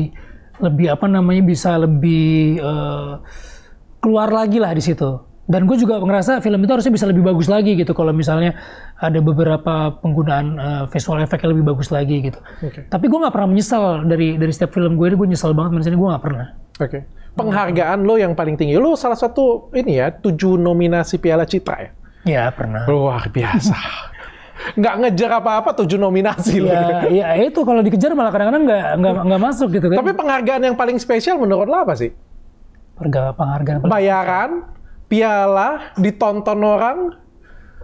lebih apa namanya bisa lebih uh, keluar lagi lah di situ. Dan gue juga ngerasa film itu harusnya bisa lebih bagus lagi gitu kalau misalnya ada beberapa penggunaan uh, visual yang lebih bagus lagi gitu. Okay. Tapi gue nggak pernah menyesal dari dari setiap film gue ini gue nyesal banget misalnya gue nggak pernah. Oke. Okay. Penghargaan hmm. lo yang paling tinggi, lo salah satu ini ya tujuh nominasi Piala Citra ya. Ya pernah. Luar biasa nggak ngejar apa-apa tujuh nominasi loh. iya itu kalau dikejar malah kadang-kadang nggak nggak nggak masuk gitu kan. Tapi penghargaan yang paling spesial menurut lo apa sih? Penghargaan penghargaan. Bayaran, piala, ditonton orang.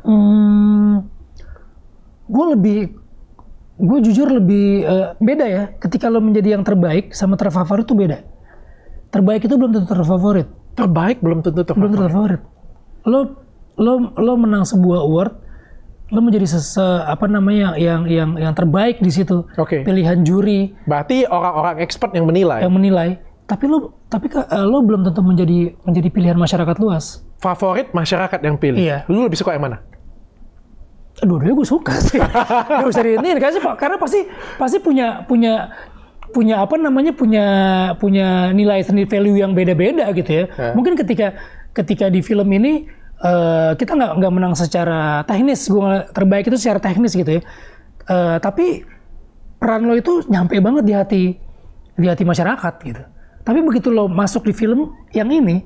Hmm, gue lebih gue jujur lebih uh, beda ya ketika lo menjadi yang terbaik sama terfavorit tuh beda terbaik itu belum tentu terfavorit terbaik belum tentu terfavorit belum terfavorit lo lo lo menang sebuah award lo menjadi sese apa namanya yang yang yang terbaik di situ. Okay. Pilihan juri. Berarti orang-orang expert yang menilai. Yang menilai. Tapi lo tapi uh, lo belum tentu menjadi menjadi pilihan masyarakat luas. Favorit masyarakat yang pilih. Iya. Lo lebih suka yang mana? Dua-duanya gue suka sih. Gak usah kan sih, karena pasti pasti punya punya punya apa namanya punya punya nilai sendiri value yang beda-beda gitu ya. Eh. Mungkin ketika ketika di film ini uh, kita nggak nggak menang secara teknis gue terbaik itu secara teknis gitu ya uh, tapi peran lo itu nyampe banget di hati di hati masyarakat gitu tapi begitu lo masuk di film yang ini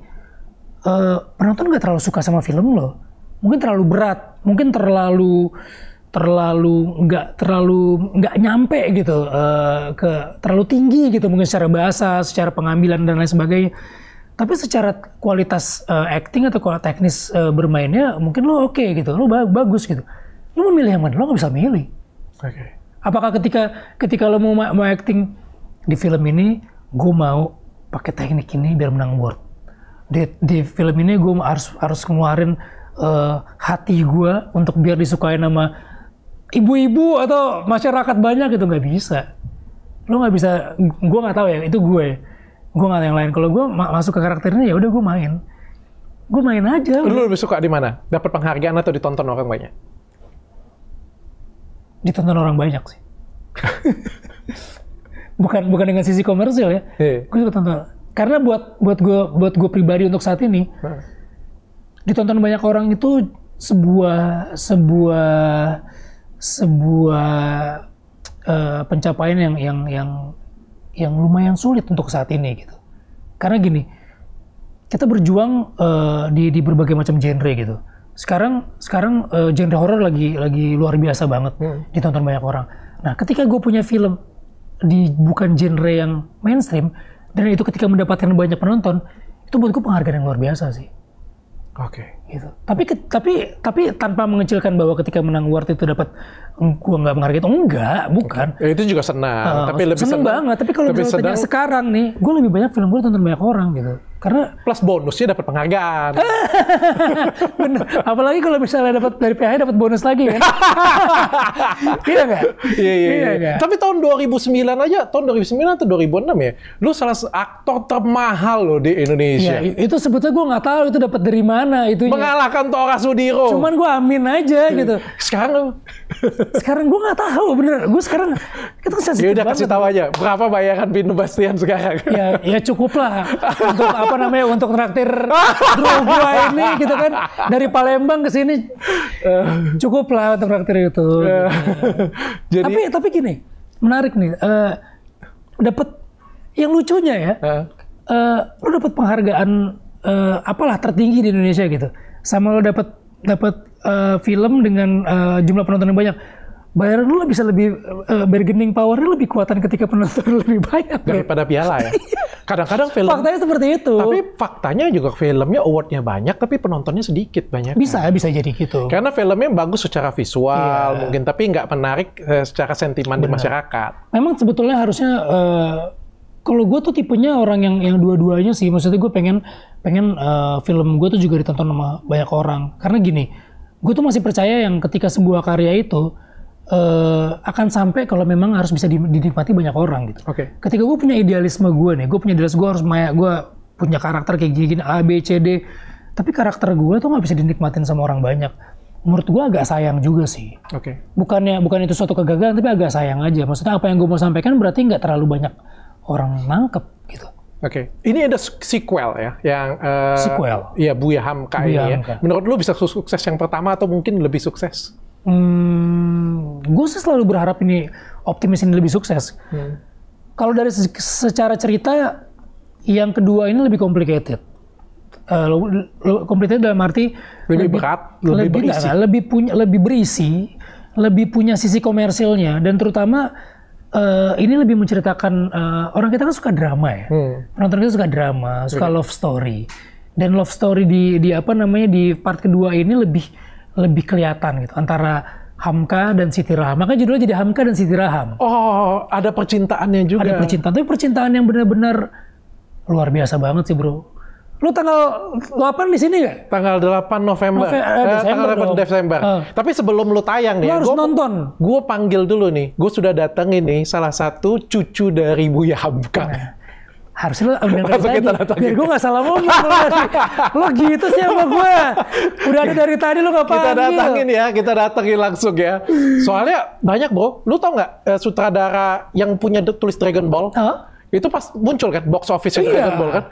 uh, penonton nggak terlalu suka sama film lo mungkin terlalu berat mungkin terlalu terlalu nggak terlalu nggak nyampe gitu uh, ke terlalu tinggi gitu mungkin secara bahasa secara pengambilan dan lain sebagainya tapi secara kualitas uh, acting atau kualitas teknis uh, bermainnya mungkin lo oke okay, gitu, lo ba bagus gitu. Lo mau milih yang mana? Lo nggak bisa milih. Oke. Okay. Apakah ketika ketika lo mau mau acting di film ini, gue mau pakai teknik ini biar menang award. Di, di film ini gue harus harus ngeluarin uh, hati gue untuk biar disukai nama ibu-ibu atau masyarakat banyak gitu nggak bisa. Lo nggak bisa, gue nggak tahu ya itu gue ya gue nggak ada yang lain kalau gue ma masuk ke karakternya ya udah gue main gue main aja lu lebih suka di mana dapat penghargaan atau ditonton orang banyak ditonton orang banyak sih bukan bukan dengan sisi komersil ya hey. Iya. gue suka tonton karena buat buat gue buat gue pribadi untuk saat ini hmm. ditonton banyak orang itu sebuah sebuah sebuah uh, pencapaian yang yang yang yang lumayan sulit untuk saat ini gitu. Karena gini, kita berjuang uh, di di berbagai macam genre gitu. Sekarang sekarang uh, genre horor lagi lagi luar biasa banget hmm. ditonton banyak orang. Nah, ketika gue punya film di bukan genre yang mainstream dan itu ketika mendapatkan banyak penonton, itu buat gue penghargaan yang luar biasa sih. Oke. Okay gitu. Tapi tapi tapi tanpa mengecilkan bahwa ketika menang award itu dapat hmm, gua nggak menghargai itu enggak, bukan. Ya, itu juga senang, uh, tapi lebih senang, senang banget. Tapi kalau misalnya sedang, sekarang nih, gue lebih banyak film gue tonton banyak orang gitu. Karena plus bonusnya dapat penghargaan. Bener. Apalagi kalau misalnya dapat dari PH dapat bonus lagi kan. iya enggak? Iya iya. iya, iya. tapi tahun 2009 aja, tahun 2009 atau 2006 ya, lu salah aktor termahal lo di Indonesia. Iya, itu sebetulnya gue nggak tahu itu dapat dari mana itu mengalahkan Tora Sudiro. Cuman gue amin aja hmm. gitu. Sekarang lo? sekarang gue nggak tahu bener. Gue sekarang kita kan sensitif Ya udah kasih tahu aja berapa bayaran Pino Bastian sekarang. ya, ya cukup lah untuk apa namanya untuk traktir gue ini gitu kan dari Palembang ke sini eh. cukup lah untuk traktir itu. Eh. Jadi, tapi tapi gini menarik nih uh, eh, dapat yang lucunya ya. Uh, uh, lu dapat penghargaan uh, apalah tertinggi di Indonesia gitu sama lo dapat dapat uh, eh, film dengan uh, jumlah penonton yang banyak bayaran lu bisa lebih uh, bargaining powernya lebih kuatan ketika penonton lebih banyak ya? daripada piala ya. Iya. Kadang-kadang film faktanya seperti itu. Tapi faktanya juga filmnya awardnya banyak tapi penontonnya sedikit banyak. Ya? Bisa bisa jadi gitu. Karena filmnya bagus secara visual yeah. mungkin tapi nggak menarik uh, secara sentimen di masyarakat. Memang sebetulnya harusnya uh, kalau gue tuh tipenya orang yang yang dua-duanya sih maksudnya gue pengen pengen uh, film gue tuh juga ditonton sama banyak orang karena gini gue tuh masih percaya yang ketika sebuah karya itu uh, akan sampai kalau memang harus bisa dinikmati banyak orang gitu. Oke. Okay. Ketika gue punya idealisme gue nih, gue punya idealisme gue harus maya, gue punya karakter kayak gini, gini A B C D, tapi karakter gue tuh nggak bisa dinikmatin sama orang banyak. Menurut gue agak sayang juga sih. Oke. Okay. Bukannya bukan itu suatu kegagalan, tapi agak sayang aja. Maksudnya apa yang gue mau sampaikan berarti nggak terlalu banyak orang nangkep gitu. Oke, okay. ini ada sequel ya, yang uh, sequel. Iya Buya Hamka ya. Buya Menurut lu bisa sukses yang pertama atau mungkin lebih sukses? Hmm, gue sih selalu berharap ini optimis ini lebih sukses. Hmm. Kalau dari secara cerita, yang kedua ini lebih complicated. Uh, complicated dalam arti lebih, lebih berat, lebih, lebih berisi, lebih punya, lebih berisi, lebih punya sisi komersilnya dan terutama uh, ini lebih menceritakan uh, orang kita kan suka drama ya. Hmm. Penonton kita suka drama, suka iya. love story. Dan love story di di apa namanya di part kedua ini lebih lebih kelihatan gitu antara Hamka dan Siti Raham. Makanya judulnya jadi Hamka dan Siti Raham. Oh, ada percintaannya juga. Ada percintaan, tapi percintaan yang benar-benar luar biasa banget sih, Bro. Lu tanggal 8 di sini nggak? Tanggal 8 November. Nove eh, eh Desember tanggal 8 dong. Desember. Uh. Tapi sebelum lu tayang nih, lu harus gua, nonton. Gue panggil dulu nih. Gue sudah datang ini salah satu cucu dari Buya Hamka. Nah harusnya ambil undang kita tadi. Biar gue gak salah ngomong. lo gitu sih sama gue. Udah ada dari tadi lu gak panggil. Kita datangin ya, kita datangin langsung ya. Soalnya banyak bro, lu tau gak eh, sutradara yang punya tulis Dragon Ball? Huh? Itu pas muncul kan, box office iya. Dragon Ball kan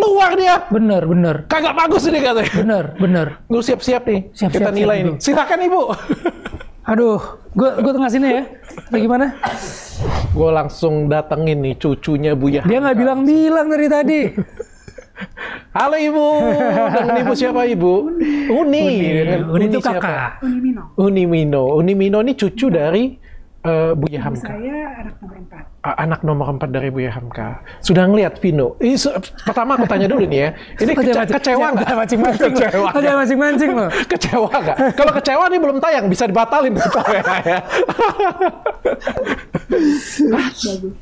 keluar dia. Bener, bener. Kagak bagus ini katanya. Bener, bener. Lu siap-siap nih. Siap, Kita siap, nilai siap, nih. Silakan ibu. Aduh, gue gue tengah sini ya. bagaimana gimana? Gue langsung datengin nih cucunya Buya. Dia nggak bilang-bilang dari tadi. Halo ibu, dengan ibu siapa ibu? Uni. Uni, Uni itu kakak. Uni Mino. Uni Mino. Uni Mino ini cucu dari uh, eh, Buya Hamka. Saya anak nomor empat anak nomor empat dari Buya Hamka sudah ngelihat Vino. Ini pertama aku tanya dulu nih ya. Ini kece kecewa nggak? ya, mancing-mancing. Kecewa. Ada mancing-mancing loh. Kecewa nggak? Kalau kecewa nih belum tayang, bisa dibatalin betul ya.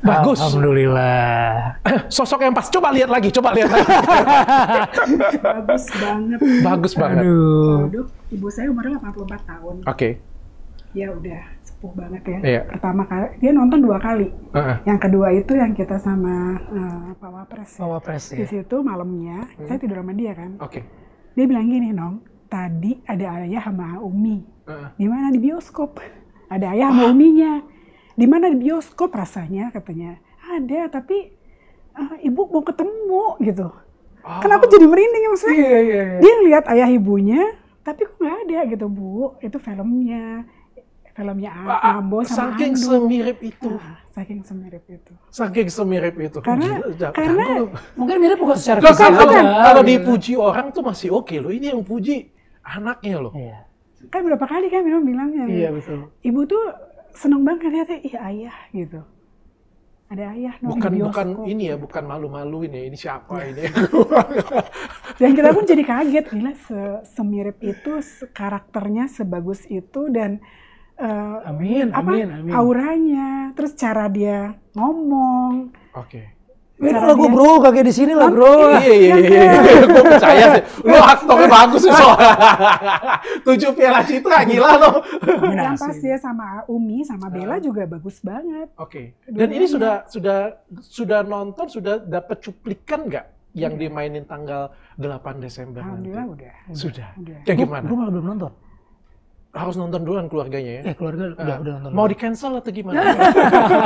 Bagus. Alhamdulillah. Sosok yang pas. Coba lihat lagi, coba lihat lagi. Bagus banget. Bagus banget. Aduh. Ibu saya umurnya 84 tahun. Oke. Okay. Ya udah sepuh banget ya. Iya. Pertama kali dia nonton dua kali. Uh -uh. Yang kedua itu yang kita sama uh, eh, Pak Wapres. Pak Wapres ya. Iya. Di situ malamnya hmm. saya tidur sama dia kan. Oke. Okay. Dia bilang gini, "Nong, tadi ada ayah sama Umi. Uh -uh. Di mana di bioskop? Ada ayah sama Uminya. Di mana di bioskop rasanya?" katanya. "Ada, tapi uh, ibu mau ketemu gitu." Oh. Kenapa jadi merinding maksudnya. Iya, iya, iya. Dia lihat ayah ibunya, tapi kok nggak ada gitu bu. Itu filmnya filmnya Ambo ah, ah, sama saking Andu. semirip itu ah, saking semirip itu saking semirip itu karena Gila, karena mungkin mirip bukan secara fisik kan, kalau, kan. kalau dipuji orang tuh masih oke okay loh ini yang puji anaknya loh iya. kan berapa kali kan bilang bilangnya iya betul ibu tuh seneng banget lihatnya ih ayah gitu ada ayah no, bukan bukan ini ya bukan malu malu ini ya, ini siapa iya. ini dan kita pun jadi kaget gila se semirip itu karakternya sebagus itu dan uh, amin, apa, amin, amin. auranya, terus cara dia ngomong. Oke. Okay. Ini lagu gue bro, kakek di sini lah bro. Iya iya iya, iya, iya, iya. gue percaya sih. Lu aktornya bagus sih soalnya. Tujuh piala citra gila lo. Yang pasti ya sama Umi sama Bella juga bagus banget. Oke. Dan ini sudah sudah sudah nonton sudah dapat cuplikan nggak yang dimainin tanggal 8 Desember Alhamdulillah nanti? Alhamdulillah udah. Sudah. Udah. Ya gimana? Gue malah belum nonton harus nonton duluan keluarganya ya. Ya keluarga uh, udah ah. udah nonton. Mau di cancel atau gimana?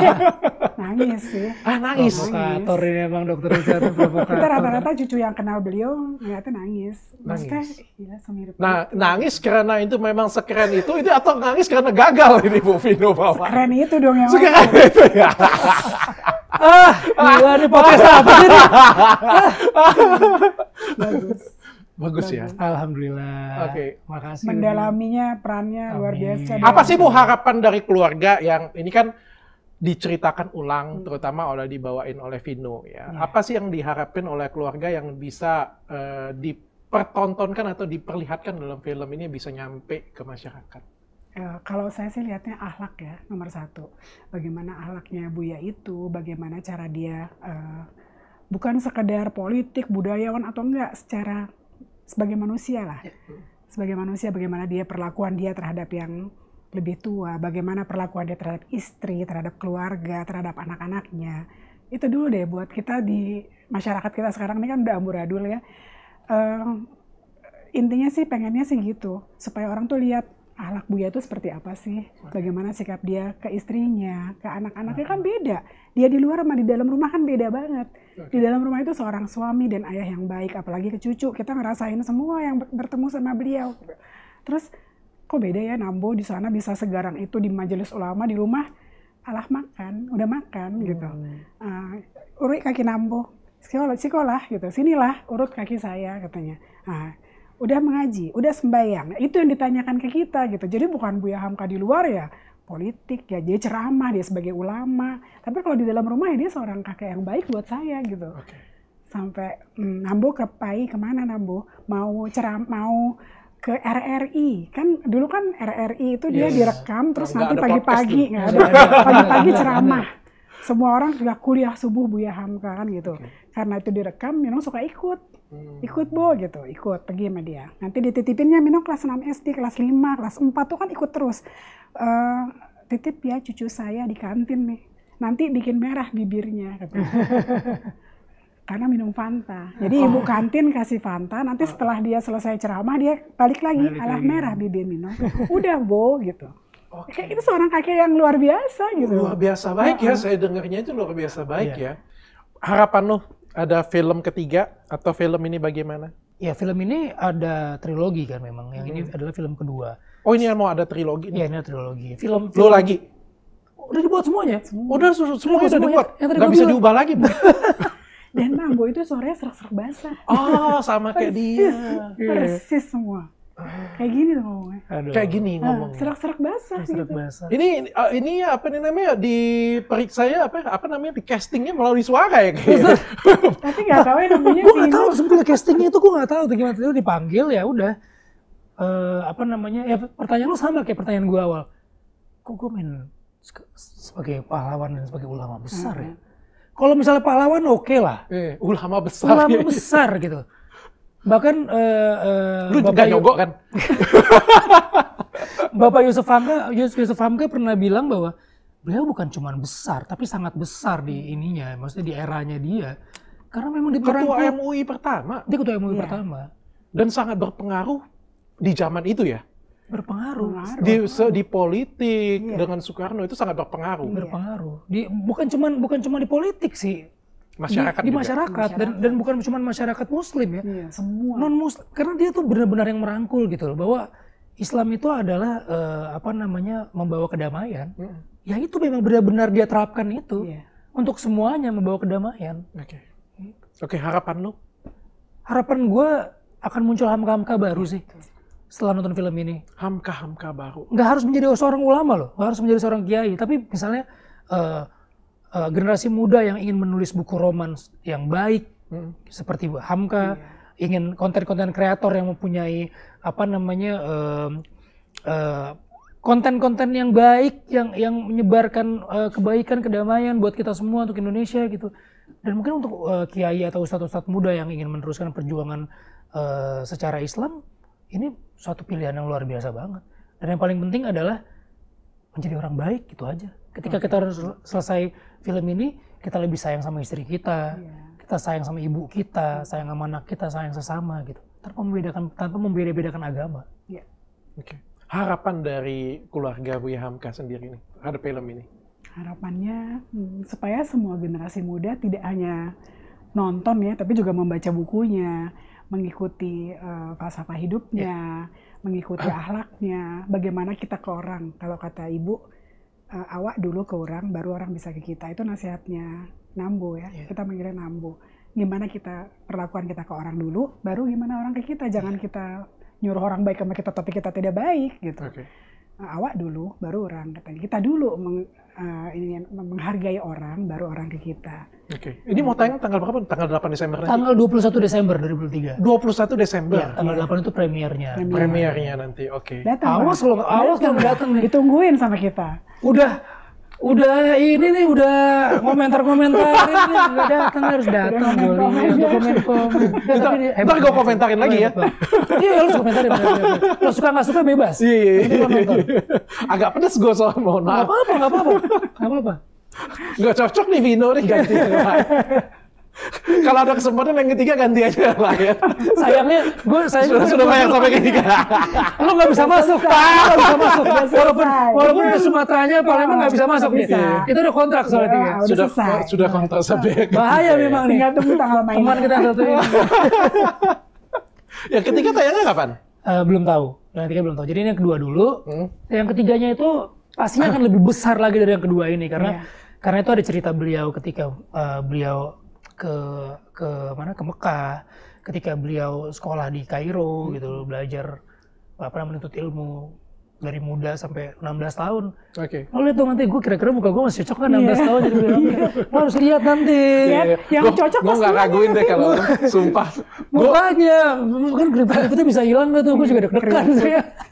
nangis sih. Ah nangis. Provokator ini emang dokter itu. provokator. Kita rata-rata cucu yang kenal beliau ngeliatnya nangis. Maksudnya, nangis. Ya, semirip. Nah gitu. nangis karena itu memang sekeren itu itu atau nangis karena gagal ini Bu Vino bawa. Sekeren itu dong yang. Sekeren itu ya. ah, gila nih podcast apa sih? Bagus. Bagus, Bagus ya. Alhamdulillah. Oke. Okay. Makasih. Mendalaminya perannya Amin. luar biasa. Apa sih Bu harapan dari keluarga yang ini kan diceritakan ulang hmm. terutama oleh dibawain oleh Vino ya. ya. Apa sih yang diharapkan oleh keluarga yang bisa uh, dipertontonkan atau diperlihatkan dalam film ini bisa nyampe ke masyarakat? Uh, kalau saya sih lihatnya ahlak ya nomor satu. Bagaimana ahlaknya Buya itu, bagaimana cara dia uh, bukan sekedar politik, budayawan atau enggak, secara sebagai manusia lah. Ya. Sebagai manusia bagaimana dia perlakuan dia terhadap yang lebih tua, bagaimana perlakuan dia terhadap istri, terhadap keluarga, terhadap anak-anaknya. Itu dulu deh buat kita di masyarakat kita sekarang ini kan udah amburadul ya. Uh, intinya sih pengennya sih gitu, supaya orang tuh lihat ahlak Buya itu seperti apa sih? Bagaimana sikap dia ke istrinya, ke anak-anaknya kan nah. beda. Dia di luar sama di dalam rumah kan beda banget. Di dalam rumah itu seorang suami dan ayah yang baik, apalagi ke cucu. Kita ngerasain semua yang bertemu sama beliau. Terus kok beda ya Nambo di sana bisa segarang itu di majelis ulama di rumah alah makan, udah makan gitu. Uh, urut kaki Nambo, sekolah, sekolah gitu. Sinilah urut kaki saya katanya. Nah, udah mengaji, udah sembayang Itu yang ditanyakan ke kita gitu. Jadi bukan Buya Hamka di luar ya, politik ya dia ceramah dia sebagai ulama tapi kalau di dalam rumah ya dia seorang kakek yang baik buat saya gitu okay. sampai hmm, nambo ke pai kemana nambo mau ceram mau ke RRI kan dulu kan RRI itu dia yes. Iya. direkam terus nggak nanti pagi-pagi nggak ada pagi-pagi ceramah semua orang sudah kuliah subuh Buya Hamka kan gitu. Okay. Karena itu direkam, Minong suka ikut. Hmm. Ikut Bu gitu, ikut pergi sama dia. Nanti dititipinnya Minong kelas 6 SD, kelas 5, kelas 4 tuh kan ikut terus. Uh, titip ya cucu saya di kantin nih. Nanti bikin merah bibirnya gitu. Karena minum Fanta. Jadi oh. ibu kantin kasih Fanta, nanti oh. setelah dia selesai ceramah dia balik lagi, alah merah bibir minum Udah bo gitu. Okay. Itu seorang kakek yang luar biasa gitu. Luar biasa baik ya, ya. saya dengarnya itu luar biasa baik yeah. ya. Harapan lo ada film ketiga atau film ini bagaimana? Ya film ini ada trilogi kan memang. Yang hmm. ini adalah film kedua. Oh ini yang mau ada trilogi? Iya ini ada trilogi. Film, film lo lagi? Udah dibuat semuanya. Udah semua, semua udah dibuat. Yang Gak bisa diubah lagi Dan Dan Mambo itu suaranya serak-serak basah. Oh sama kayak dia. Persis semua. Kayak gini tuh ngomongnya. Kayak gini ah, ngomongnya. Serak-serak basah ah, gitu. Serak gitu. basah. Ini ah, ini apa nih namanya di periksa ya apa apa namanya di castingnya melalui suara ya, kayak gitu? Tapi nggak tahu ya namanya. Gue nggak tahu sebetulnya castingnya itu gue nggak tahu tuh gimana tuh dipanggil ya udah. Uh, apa namanya ya pertanyaan lu sama kayak pertanyaan gue awal. Kok gue main sebagai pahlawan dan sebagai ulama besar ya? hmm. ya? Kalau misalnya pahlawan oke okay lah. Eh, ulama besar. Ulama ya. besar gitu Bahkan uh, uh, lu Bapak juga nyogok kan? Bapak Yusuf Hamka, Yusuf Hamka pernah bilang bahwa beliau bukan cuma besar, tapi sangat besar di ininya, maksudnya di eranya dia. Karena memang di ketua MUI pertama. Dia ketua MUI ya. pertama. Dan sangat berpengaruh di zaman itu ya. Berpengaruh. Di, se, di politik ya. dengan Soekarno itu sangat berpengaruh. Berpengaruh. Di, bukan cuma bukan cuma di politik sih masyarakat di, di masyarakat dan dan bukan cuma masyarakat muslim ya iya, semua non muslim karena dia tuh benar-benar yang merangkul gitu loh bahwa Islam itu adalah uh, apa namanya membawa kedamaian mm. ya itu memang benar-benar dia terapkan itu yeah. untuk semuanya membawa kedamaian oke okay. oke okay, harapan lo harapan gue akan muncul hamka-hamka baru iya, sih setelah nonton film ini hamka-hamka baru nggak harus menjadi seorang ulama loh nggak harus menjadi seorang kiai tapi misalnya uh, uh, generasi muda yang ingin menulis buku roman yang baik hmm. seperti Hamka, yeah. ingin konten-konten kreator yang mempunyai apa namanya uh, uh, konten-konten yang baik yang yang menyebarkan uh, kebaikan kedamaian buat kita semua untuk Indonesia gitu dan mungkin untuk uh, kiai atau ustadz-ustadz muda yang ingin meneruskan perjuangan uh, secara Islam ini suatu pilihan yang luar biasa banget dan yang paling penting adalah menjadi orang baik gitu aja. Ketika okay. kita selesai film ini, kita lebih sayang sama istri kita, yeah. kita sayang sama ibu kita, sayang sama anak kita, sayang sesama gitu. Tanpa membedakan tanpa membeda-bedakan agama. Yeah. Oke. Okay. Harapan dari keluarga Buya Hamka sendiri ini ada film ini. Harapannya hmm, supaya semua generasi muda tidak hanya nonton ya, tapi juga membaca bukunya, mengikuti uh, falsafah hidupnya. Yeah mengikuti ahlaknya, bagaimana kita ke orang. Kalau kata ibu, uh, awak dulu ke orang, baru orang bisa ke kita. Itu nasihatnya Nambu ya. Yeah. Kita mengira Nambu. Gimana kita perlakuan kita ke orang dulu, baru gimana orang ke kita. Jangan yeah. kita nyuruh orang baik sama kita tapi kita tidak baik gitu. Okay. Ah, awak dulu baru orang katanya kita dulu meng, uh, ini menghargai orang baru orang ke kita. Oke. Okay. Ini mau tanya tanggal berapa? Tanggal 8 Desember. Tanggal 21 Desember 2023. 21 Desember. Ya, tanggal 8 itu premiernya. Premiernya, premiernya nanti. Oke. Okay. Awas kalau awas kalau datang ditungguin sama kita. Udah udah ini nih udah komentar komentarin nih nggak datang harus datang dulu untuk komen komen tapi gue komentarin lagi ya iya, iya lo suka komentarin lo suka nggak suka bebas iya, iya, iya agak pedes gue soal mohon maaf nggak apa apa nggak apa apa nggak cocok nih Vino nih ganti Kalau ada kesempatan yang ketiga ganti aja lah ya. Sayangnya gue saya sudah, sudah banyak sampai ketiga. lo nggak bisa masuk. nggak bisa masuk. Walaupun walaupun itu Sumateranya Palembang nggak bisa masuk nih Itu udah kontrak soalnya Sudah sudah kontrak sampai. Bahaya memang nih. Tinggal tunggu tanggal main. Teman kita satu ini. Yang ketiga tayangnya kapan? Uh, belum tahu. Yang ketiga belum tahu. Jadi ini yang kedua dulu. Hmm. Yang ketiganya itu pastinya akan lebih besar lagi dari yang kedua ini karena yeah. karena itu ada cerita beliau ketika uh, beliau ke ke mana ke Mekah ketika beliau sekolah di Kairo hmm. gitu belajar apa namanya menuntut ilmu dari muda sampai 16 tahun. Oke. Okay. Oh, Lo lihat tuh nanti gue kira-kira muka gue masih cocok kan 16 yeah. tahun jadi gitu. iya. harus lihat nanti. Yeah, yeah. Yang gua, cocok Gue gak raguin deh kalau sumpah. Mukanya. Kan keriput itu bisa hilang gak tuh. Gue juga deg-degan iya. gitu ya. sih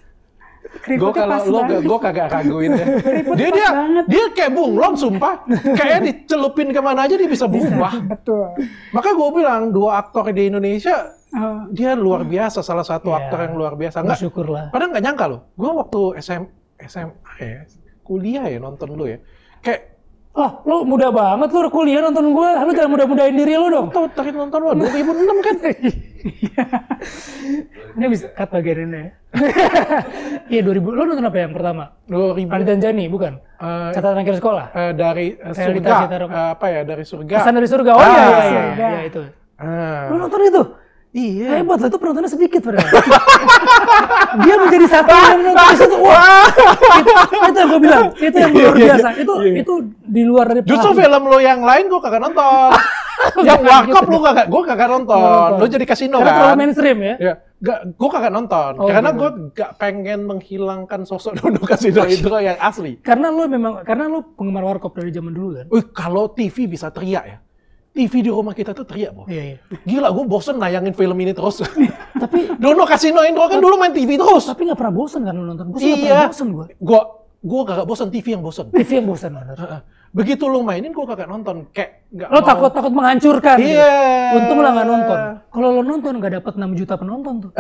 gue kalau lo gue kagak raguin ya. dia dia banget. dia kayak bunglon sumpah. Kayak dicelupin kemana aja dia bisa berubah. Betul. Makanya gue bilang dua aktor di Indonesia oh. dia luar biasa salah satu yeah. aktor yang luar biasa nggak syukurlah padahal nggak nyangka lo gue waktu SM SMA ya kuliah ya nonton lo ya kayak Ah, lu muda banget lu kuliah nonton gua. Lu jangan mudah-mudahin diri lu dong. Tuh, terakhir nonton lu 2006 kan. Iya. Ini bisa cut bagian ini ya. Iya 2000. Lu nonton apa yang pertama? 2000. Ali Jani, bukan? Eh, Catatan akhir sekolah. Eh, dari eh, surga. apa ya? Dari surga. Pesan dari surga. Oh ah, iya, iya, iya, iya, itu. Ah. Lu nonton itu? Iya. Hebat lah itu penontonnya sedikit padahal. Ya. dia menjadi satu yang menonton di situ. Wah, itu, itu yang gue bilang. Itu yang luar iya, iya, biasa. Itu iya. itu di luar dari. Justru paham. film lo yang lain gue kagak nonton. yang wakop gitu. lo kagak, gue kagak nonton. Lo jadi kasino Karena kan. Terlalu mainstream ya. Iya. Gak, gue kagak nonton. Oh, karena gue gak pengen menghilangkan sosok Dono Kasino itu yang asli. Karena lo memang, karena lo penggemar warkop dari zaman dulu kan? Uh, kalau TV bisa teriak ya. TV di rumah kita tuh teriak, Bro. Iya, iya. Gila, gue bosen nayangin film ini terus. tapi Dono Kasino Indro kan dulu main TV terus. Tapi gak pernah bosen kan lu nonton? Gue iya. pernah bosen gue. Gue gue gak bosen TV yang bosen. TV yang bosen bener. Begitu lu mainin, gue kagak nonton. Kayak nggak Lo takut-takut menghancurkan. Iya. Yeah. Untung lah nggak nonton. Kalau lo nonton nggak dapat 6 juta penonton tuh.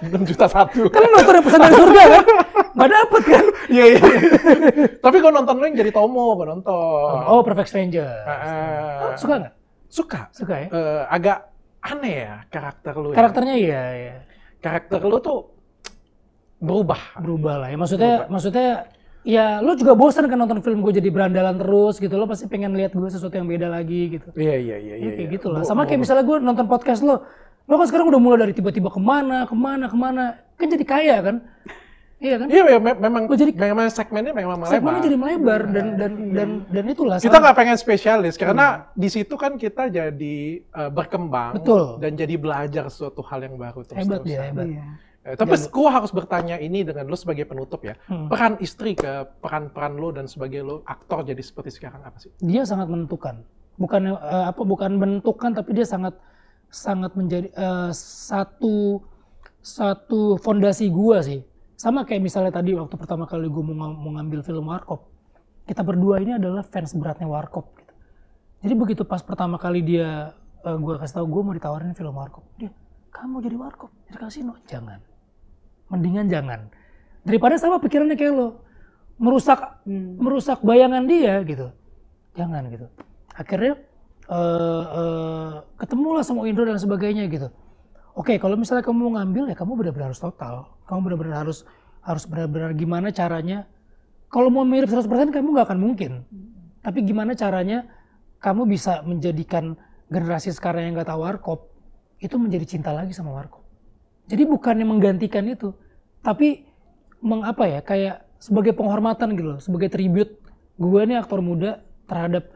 6 juta satu. Kan nonton yang pesan dari surga kan? Gak dapet kan? Iya, iya. Tapi gue nonton lo yang jadi Tomo, gue nonton. Oh, Perfect Stranger. Uh, oh, suka nggak? Suka. Suka ya? Uh, agak aneh ya karakter lu. Ya. Karakternya iya, iya. Karakter lu tuh berubah. Berubah lah ya. Maksudnya, berubah. maksudnya ya lu juga bosan kan nonton film gue jadi berandalan terus gitu lo pasti pengen lihat gue sesuatu yang beda lagi gitu iya iya iya iya, iya kayak gitu lah sama kayak misalnya gue nonton podcast lo lo kan sekarang udah mulai dari tiba-tiba kemana kemana kemana kan jadi kaya kan Iya kan? Iya, ya, me memang. lo jadi memang segmennya memang melebar. Segmennya jadi melebar iya, dan dan dan iya. dan dan itulah. Kita nggak pengen spesialis karena hmm. di situ kan kita jadi uh, berkembang Betul. dan jadi belajar suatu hal yang baru terus. Hebat ya hebat. Iya. Eh, tapi yang... gue harus bertanya ini dengan lo sebagai penutup ya. Hmm. Peran istri ke peran-peran lo dan sebagai lo aktor jadi seperti sekarang apa sih? Dia sangat menentukan. Bukan uh, apa bukan menentukan tapi dia sangat sangat menjadi uh, satu satu fondasi gua sih. Sama kayak misalnya tadi waktu pertama kali gue mau, mau ngambil film Warkop. Kita berdua ini adalah fans beratnya Warkop gitu. Jadi begitu pas pertama kali dia uh, gua kasih tahu gua mau ditawarin film Warkop, dia kamu jadi Warkop, jadi kasino jangan mendingan jangan daripada sama pikirannya kayak lo merusak hmm. merusak bayangan dia gitu jangan gitu akhirnya uh, uh, ketemulah sama Indro dan sebagainya gitu oke okay, kalau misalnya kamu mau ngambil ya kamu benar-benar harus total kamu benar-benar harus harus benar-benar gimana caranya kalau mau mirip 100% kamu nggak akan mungkin hmm. tapi gimana caranya kamu bisa menjadikan generasi sekarang yang nggak tahu warkop itu menjadi cinta lagi sama warkop jadi bukannya menggantikan itu, tapi mengapa ya kayak sebagai penghormatan gitu loh, sebagai tribute gue ini aktor muda terhadap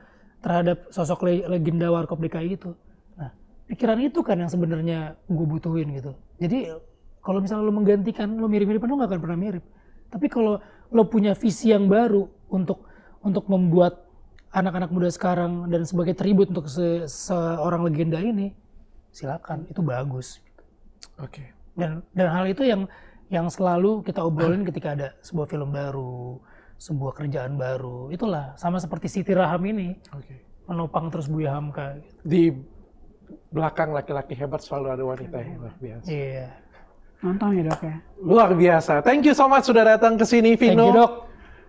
terhadap sosok le legenda Warkop DKI itu. Nah, pikiran itu kan yang sebenarnya gue butuhin gitu. Jadi kalau misalnya lo menggantikan lo mirip mirip lo gak akan pernah mirip. Tapi kalau lo punya visi yang baru untuk untuk membuat anak-anak muda sekarang dan sebagai tribut untuk se seorang legenda ini, silakan itu bagus. Oke. Okay dan dan hal itu yang yang selalu kita obrolin ketika ada sebuah film baru sebuah kerjaan baru itulah sama seperti Siti Raham ini okay. menopang terus Buya Hamka gitu. di belakang laki-laki hebat selalu ada wanita yang luar biasa iya yeah. nonton ya dok ya luar biasa thank you so much sudah datang ke sini Vino thank you dok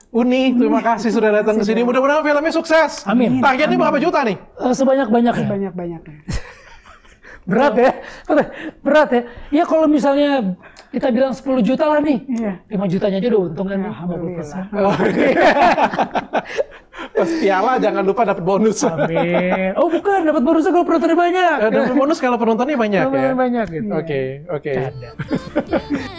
Uni, terima kasih sudah datang ke sini. Mudah-mudahan filmnya sukses. Amin. Targetnya berapa juta nih? Eh, sebanyak-banyaknya. Sebanyak-banyaknya berat ya berat ya ya kalau misalnya kita bilang 10 juta lah nih iya. 5 jutanya aja udah untung kan iya, alhamdulillah oh, okay. Ya. pas piala jangan lupa dapat bonus amin oh bukan dapat eh, bonus kalau penontonnya banyak dapat bonus kalau penontonnya banyak ya banyak gitu iya. oke oke okay, okay.